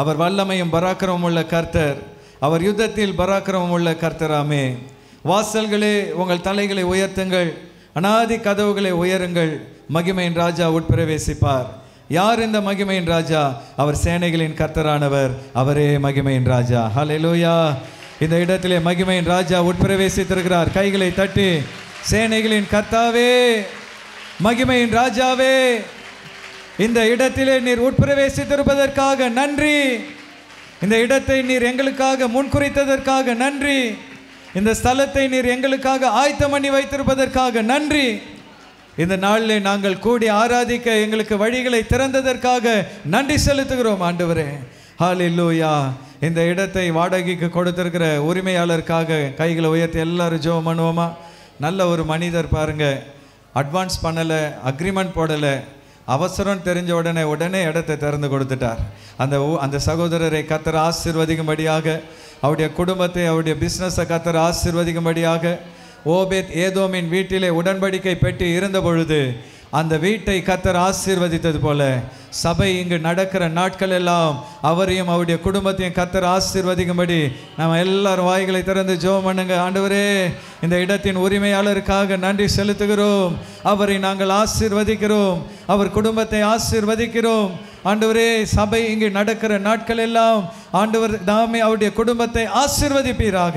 அவர் வல்லமையும் பராக்கிரமும் உள்ள கர்த்தர் அவர் யுத்தத்தில் பராக்கிரமும் உள்ள கர்த்தராமே வாசல்களே உங்கள் தலைகளை உயர்த்துங்கள் அனாதி கதவுகளை உயருங்கள் மகிமையின் ராஜா உட்பிரவேசிப்பார் யார் இந்த மகிமையின் ராஜா அவர் சேனைகளின் கர்த்தரானவர் அவரே மகிமையின் ராஜா லோயா இந்த இடத்திலே மகிமையின் ராஜா உட்பிரவேசித்திருக்கிறார் கைகளை தட்டி சேனைகளின் கர்த்தாவே மகிமையின் ராஜாவே இந்த இடத்திலே நீர் உட்பிரவேசித்திருப்பதற்காக நன்றி இந்த இடத்தை நீர் எங்களுக்காக முன்குறித்ததற்காக நன்றி இந்த ஸ்தலத்தை நீர் எங்களுக்காக ஆயத்தம் பண்ணி வைத்திருப்பதற்காக நன்றி இந்த நாளில் நாங்கள் கூடி ஆராதிக்க எங்களுக்கு வழிகளை திறந்ததற்காக நன்றி செலுத்துகிறோம் ஆண்டவரே ஹால் இல்லூயா இந்த இடத்தை வாடகைக்கு கொடுத்துருக்கிற உரிமையாளருக்காக கைகளை உயர்த்தி எல்லாரும் ஜோம் பண்ணுவோமா நல்ல ஒரு மனிதர் பாருங்கள் அட்வான்ஸ் பண்ணலை அக்ரிமெண்ட் போடலை அவசரம் தெரிஞ்ச உடனே உடனே இடத்தை திறந்து கொடுத்துட்டார் அந்த அந்த சகோதரரை கத்தர் ஆசிர்வதிக்கும்படியாக அவருடைய குடும்பத்தை அவருடைய பிஸ்னஸை கத்தர் ஆசிர்வதிக்கும்படியாக ஓபேத் ஏதோமின் வீட்டிலே உடன்படிக்கை பெட்டி இருந்த பொழுது அந்த வீட்டை கத்தர் ஆசீர்வதித்தது போல சபை இங்கு நடக்கிற நாட்கள் எல்லாம் அவரையும் அவருடைய குடும்பத்தையும் கத்தர் ஆசீர்வதிக்கும்படி நம்ம எல்லாரும் வாய்களை திறந்து ஜோம் பண்ணுங்க ஆண்டவரே இந்த இடத்தின் உரிமையாளருக்காக நன்றி செலுத்துகிறோம் அவரை நாங்கள் ஆசீர்வதிக்கிறோம் அவர் குடும்பத்தை ஆசீர்வதிக்கிறோம் ஆண்டவரே சபை இங்கு நடக்கிற நாட்கள் எல்லாம் ஆண்டவர் தாமே அவருடைய குடும்பத்தை ஆசீர்வதிப்பீராக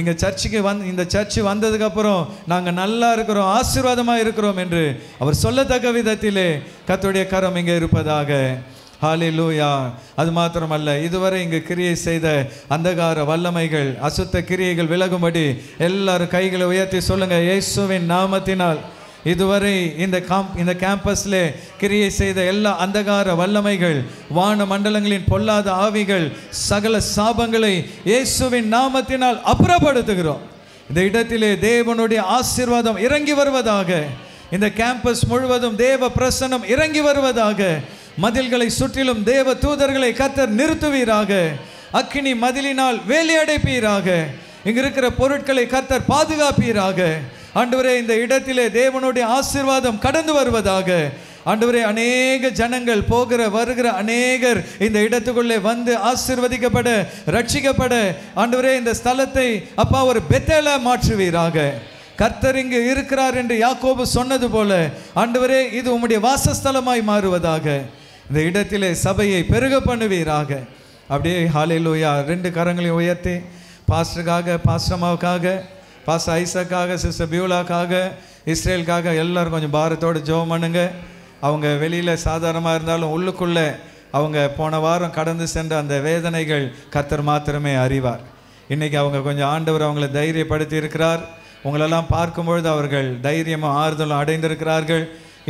எங்கள் சர்ச்சுக்கு வந் இந்த சர்ச்சு வந்ததுக்கப்புறம் நாங்கள் நல்லா இருக்கிறோம் ஆசீர்வாதமாக இருக்கிறோம் என்று அவர் சொல்லத்தக்க விதத்திலே கத்துடைய கரம் இங்கே இருப்பதாக ஹாலே லூயா அது மாத்திரமல்ல இதுவரை இங்கே கிரியை செய்த அந்தகார வல்லமைகள் அசுத்த கிரியைகள் விலகும்படி எல்லாரும் கைகளை உயர்த்தி சொல்லுங்கள் இயேசுவின் நாமத்தினால் இதுவரை இந்த காம்ப் இந்த கேம்பஸில் கிரியை செய்த எல்லா அந்தகார வல்லமைகள் வான மண்டலங்களின் பொல்லாத ஆவிகள் சகல சாபங்களை இயேசுவின் நாமத்தினால் அப்புறப்படுத்துகிறோம் இந்த இடத்திலே தேவனுடைய ஆசீர்வாதம் இறங்கி வருவதாக இந்த கேம்பஸ் முழுவதும் தேவ பிரசனம் இறங்கி வருவதாக மதில்களை சுற்றிலும் தேவ தூதர்களை கத்தர் நிறுத்துவீராக அக்கினி மதிலினால் வேலையடைப்பீராக இங்கிருக்கிற இருக்கிற பொருட்களை கத்தர் பாதுகாப்பீராக ஆண்டவரே இந்த இடத்திலே தேவனுடைய ஆசிர்வாதம் கடந்து வருவதாக ஆண்டவரே அநேக ஜனங்கள் போகிற வருகிற அநேகர் இந்த இடத்துக்குள்ளே வந்து ஆசிர்வதிக்கப்பட ரட்சிக்கப்பட ஆண்டவரே இந்த ஸ்தலத்தை அப்பா ஒரு பெத்தல மாற்றுவீராக கர்த்தர் இங்கு இருக்கிறார் என்று யாக்கோபு சொன்னது போல ஆண்டவரே இது உம்முடைய வாசஸ்தலமாய் மாறுவதாக இந்த இடத்திலே சபையை பெருக பண்ணுவீராக அப்படியே ஹாலையிலோயா ரெண்டு கரங்களையும் உயர்த்தி பாஸ்டருக்காக பாஸ்டமாவுக்காக பாச ஐசக்காக சிஸ்டர் பியூலாக்காக இஸ்ரேலுக்காக எல்லோரும் கொஞ்சம் பாரத்தோடு ஜோம் பண்ணுங்க அவங்க வெளியில் சாதாரணமாக இருந்தாலும் உள்ளுக்குள்ளே அவங்க போன வாரம் கடந்து சென்ற அந்த வேதனைகள் கத்தர் மாத்திரமே அறிவார் இன்றைக்கி அவங்க கொஞ்சம் ஆண்டவர் அவங்கள தைரியப்படுத்தி இருக்கிறார் உங்களெல்லாம் பார்க்கும்பொழுது அவர்கள் தைரியமும் ஆறுதலும் அடைந்திருக்கிறார்கள்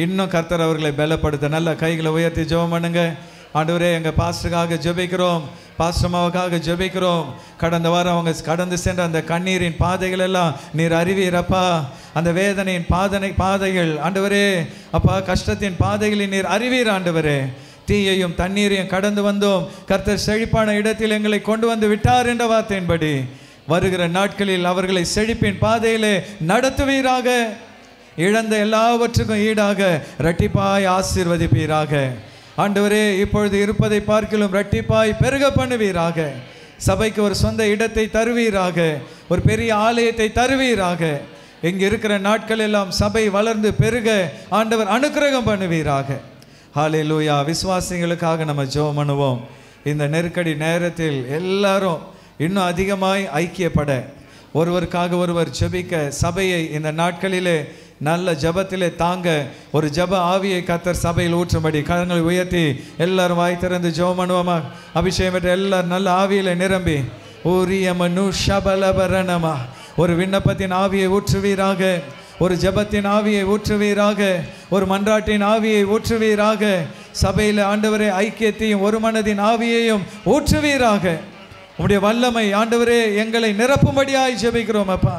இன்னும் கர்த்தர் அவர்களை பலப்படுத்த நல்ல கைகளை உயர்த்தி ஜோம் பண்ணுங்கள் ஆண்டவரே எங்கள் பாஸ்டருக்காக ஜெபிக்கிறோம் பாஸ்டமாவுக்காக ஜெபிக்கிறோம் கடந்த வாரம் அவங்க கடந்து சென்ற அந்த கண்ணீரின் பாதைகள் எல்லாம் நீர் அறிவீரப்பா அந்த வேதனையின் பாதனை பாதைகள் ஆண்டவரே அப்பா கஷ்டத்தின் பாதைகளை நீர் அறிவீர் ஆண்டவரே தீயையும் தண்ணீரையும் கடந்து வந்தோம் கர்த்தர் செழிப்பான இடத்தில் எங்களை கொண்டு வந்து விட்டார் என்ற வார்த்தையின்படி வருகிற நாட்களில் அவர்களை செழிப்பின் பாதையிலே நடத்துவீராக இழந்த எல்லாவற்றுக்கும் ஈடாக இரட்டிப்பாய் ஆசீர்வதிப்பீராக ஆண்டவரே இப்பொழுது இருப்பதை பார்க்கலும் ரெட்டிப்பாய் பெருக பண்ணுவீராக சபைக்கு ஒரு சொந்த இடத்தை தருவீராக ஒரு பெரிய ஆலயத்தை தருவீராக இங்கே இருக்கிற நாட்கள் எல்லாம் சபை வளர்ந்து பெருக ஆண்டவர் அனுக்கிரகம் பண்ணுவீராக ஹாலே லூயா விசுவாசிகளுக்காக நம்ம ஜோம் பண்ணுவோம் இந்த நெருக்கடி நேரத்தில் எல்லாரும் இன்னும் அதிகமாய் ஐக்கியப்பட ஒருவருக்காக ஒருவர் செபிக்க சபையை இந்த நாட்களிலே நல்ல ஜபத்திலே தாங்க ஒரு ஜப ஆவியை கத்தர் சபையில் ஊற்றும்படி கரங்களை உயர்த்தி எல்லாரும் வாய் திறந்து ஜோம் பண்ணுவோமாக அபிஷேகம் பெற்ற எல்லாரும் நல்ல ஆவியில் நிரம்பி ஊரிய மனு சபலபரணமா ஒரு விண்ணப்பத்தின் ஆவியை ஊற்றுவீராக ஒரு ஜபத்தின் ஆவியை ஊற்றுவீராக ஒரு மன்றாட்டின் ஆவியை ஊற்றுவீராக சபையில் ஆண்டவரே ஐக்கியத்தையும் ஒரு மனதின் ஆவியையும் ஊற்றுவீராக உங்களுடைய வல்லமை ஆண்டவரே எங்களை நிரப்பும்படியாய் ஜபிக்கிறோம் அப்பா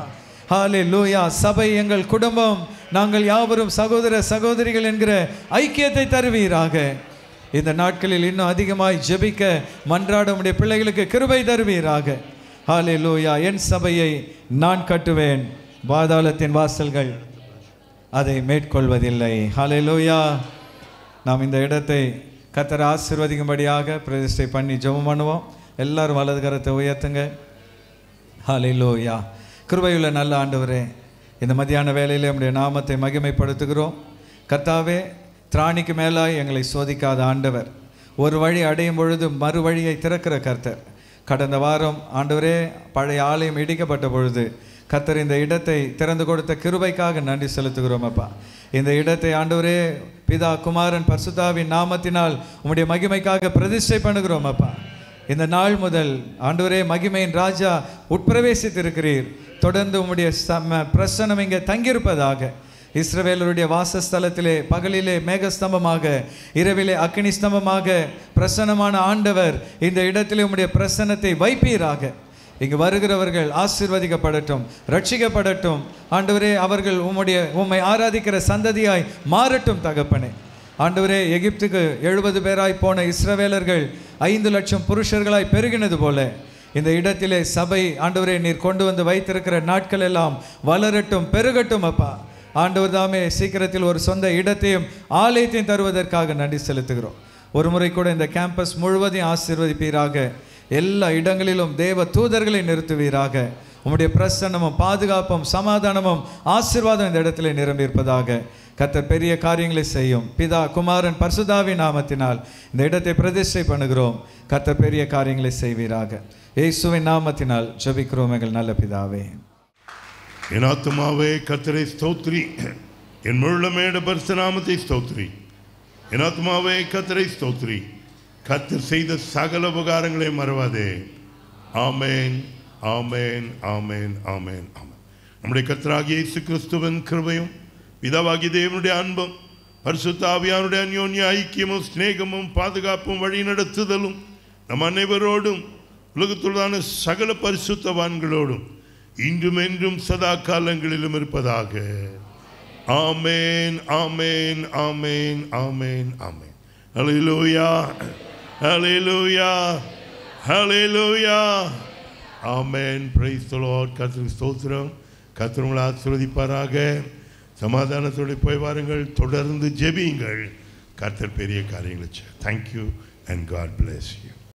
ஹாலே லூயா சபை எங்கள் குடும்பம் நாங்கள் யாவரும் சகோதர சகோதரிகள் என்கிற ஐக்கியத்தை தருவீராக இந்த நாட்களில் இன்னும் அதிகமாய் ஜெபிக்க மன்றாட உடைய பிள்ளைகளுக்கு கிருபை தருவீராக ஹாலே லூயா என் சபையை நான் கட்டுவேன் பாதாளத்தின் வாசல்கள் அதை மேற்கொள்வதில்லை ஹாலே லூயா நாம் இந்த இடத்தை கத்தரை ஆசிர்வதிக்கும்படியாக பிரதிஷ்டை பண்ணி ஜெபம் பண்ணுவோம் எல்லாரும் வலது கரத்தை உயர்த்துங்க ஹாலே லூயா கிருபையுள்ள நல்ல ஆண்டவரே இந்த மதியான வேலையில் நம்முடைய நாமத்தை மகிமைப்படுத்துகிறோம் கர்த்தாவே திராணிக்கு மேலாய் எங்களை சோதிக்காத ஆண்டவர் ஒரு வழி அடையும் பொழுது மறு வழியை திறக்கிற கர்த்தர் கடந்த வாரம் ஆண்டவரே பழைய ஆலயம் இடிக்கப்பட்ட பொழுது கர்த்தர் இந்த இடத்தை திறந்து கொடுத்த கிருபைக்காக நன்றி செலுத்துகிறோம் அப்பா இந்த இடத்தை ஆண்டவரே பிதா குமாரன் பர்சுதாவின் நாமத்தினால் உம்முடைய மகிமைக்காக பிரதிஷ்டை பண்ணுகிறோம் அப்பா இந்த நாள் முதல் ஆண்டவரே மகிமையின் ராஜா உட்பிரவேசித்திருக்கிறீர் தொடர்ந்து உம்முடைய சம பிரசனம் இங்கே தங்கியிருப்பதாக இஸ்ரவேலருடைய வாசஸ்தலத்திலே பகலிலே மேகஸ்தம்பமாக இரவிலே அக்னிஸ்தம்பமாக பிரசன்னமான ஆண்டவர் இந்த இடத்திலே உம்முடைய பிரசன்னத்தை வைப்பீராக இங்கு வருகிறவர்கள் ஆசிர்வதிக்கப்படட்டும் ரட்சிக்கப்படட்டும் ஆண்டவரே அவர்கள் உம்முடைய உம்மை ஆராதிக்கிற சந்ததியாய் மாறட்டும் தகப்பனே ஆண்டவரே எகிப்துக்கு எழுபது பேராய் போன இஸ்ரவேலர்கள் ஐந்து லட்சம் புருஷர்களாய் பெருகினது போல இந்த இடத்திலே சபை ஆண்டவரே நீர் கொண்டு வந்து வைத்திருக்கிற நாட்கள் எல்லாம் வளரட்டும் பெருகட்டும் அப்பா ஆண்டவர் தாமே சீக்கிரத்தில் ஒரு சொந்த இடத்தையும் ஆலயத்தையும் தருவதற்காக நன்றி செலுத்துகிறோம் ஒரு முறை கூட இந்த கேம்பஸ் முழுவதையும் ஆசீர்வதிப்பீராக எல்லா இடங்களிலும் தேவ தூதர்களை நிறுத்துவீராக உம்முடைய பிரசன்னமும் பாதுகாப்பும் சமாதானமும் ஆசீர்வாதம் இந்த இடத்துல நிரம்பி இருப்பதாக கத்தர் பெரிய காரியங்களை செய்யும் பிதா குமாரன் பர்சுதாவி நாமத்தினால் இந்த இடத்தை பிரதிஷ்டை பண்ணுகிறோம் கத்தர் பெரிய காரியங்களை செய்வீராக இயேசுவின் நாமத்தினால் ஜபிக்கிறோம் எங்கள் நல்ல பிதாவே என் ஆத்மாவே கத்திரை ஸ்தோத்ரி என் முழு முழுமையிட பரிசுநாமத்தை ஸ்தோத்ரி என் ஆத்மாவே கத்திரை ஸ்தோத்ரி கத்தர் செய்த சகல உபகாரங்களை மறவாதே ஆமேன் ஆமேன் ஆமேன் ஆமேன் ஆமேன் நம்முடைய கத்தராகிய இயேசு கிறிஸ்துவின் கிருபையும் பிதாவாகி தேவனுடைய அன்பும் பரிசுத்தாவியானுடைய அந்யோன்ய ஐக்கியமும் ஸ்நேகமும் பாதுகாப்பும் வழி நடத்துதலும் நம் அனைவரோடும் உலகத்துள்ளதான சகல பரிசுத்தவான்களோடும் இன்றும் என்றும் சதா காலங்களிலும் இருப்பதாக ஆமேன் ஆமேன் ஆமேன் ஆமேன் ஆமேன் அலையிலூயா ஹலே அலையிலூயா ஆமேன் பிரைஸ் தோலோர் கத்திரி ஸ்தோத்திரம் கத்திரங்களை ஆசிரதிப்பாராக சமாதானத்தோடு போய் வாருங்கள் தொடர்ந்து ஜெபியுங்கள் கத்தர் பெரிய காரியங்களை thank you and God bless you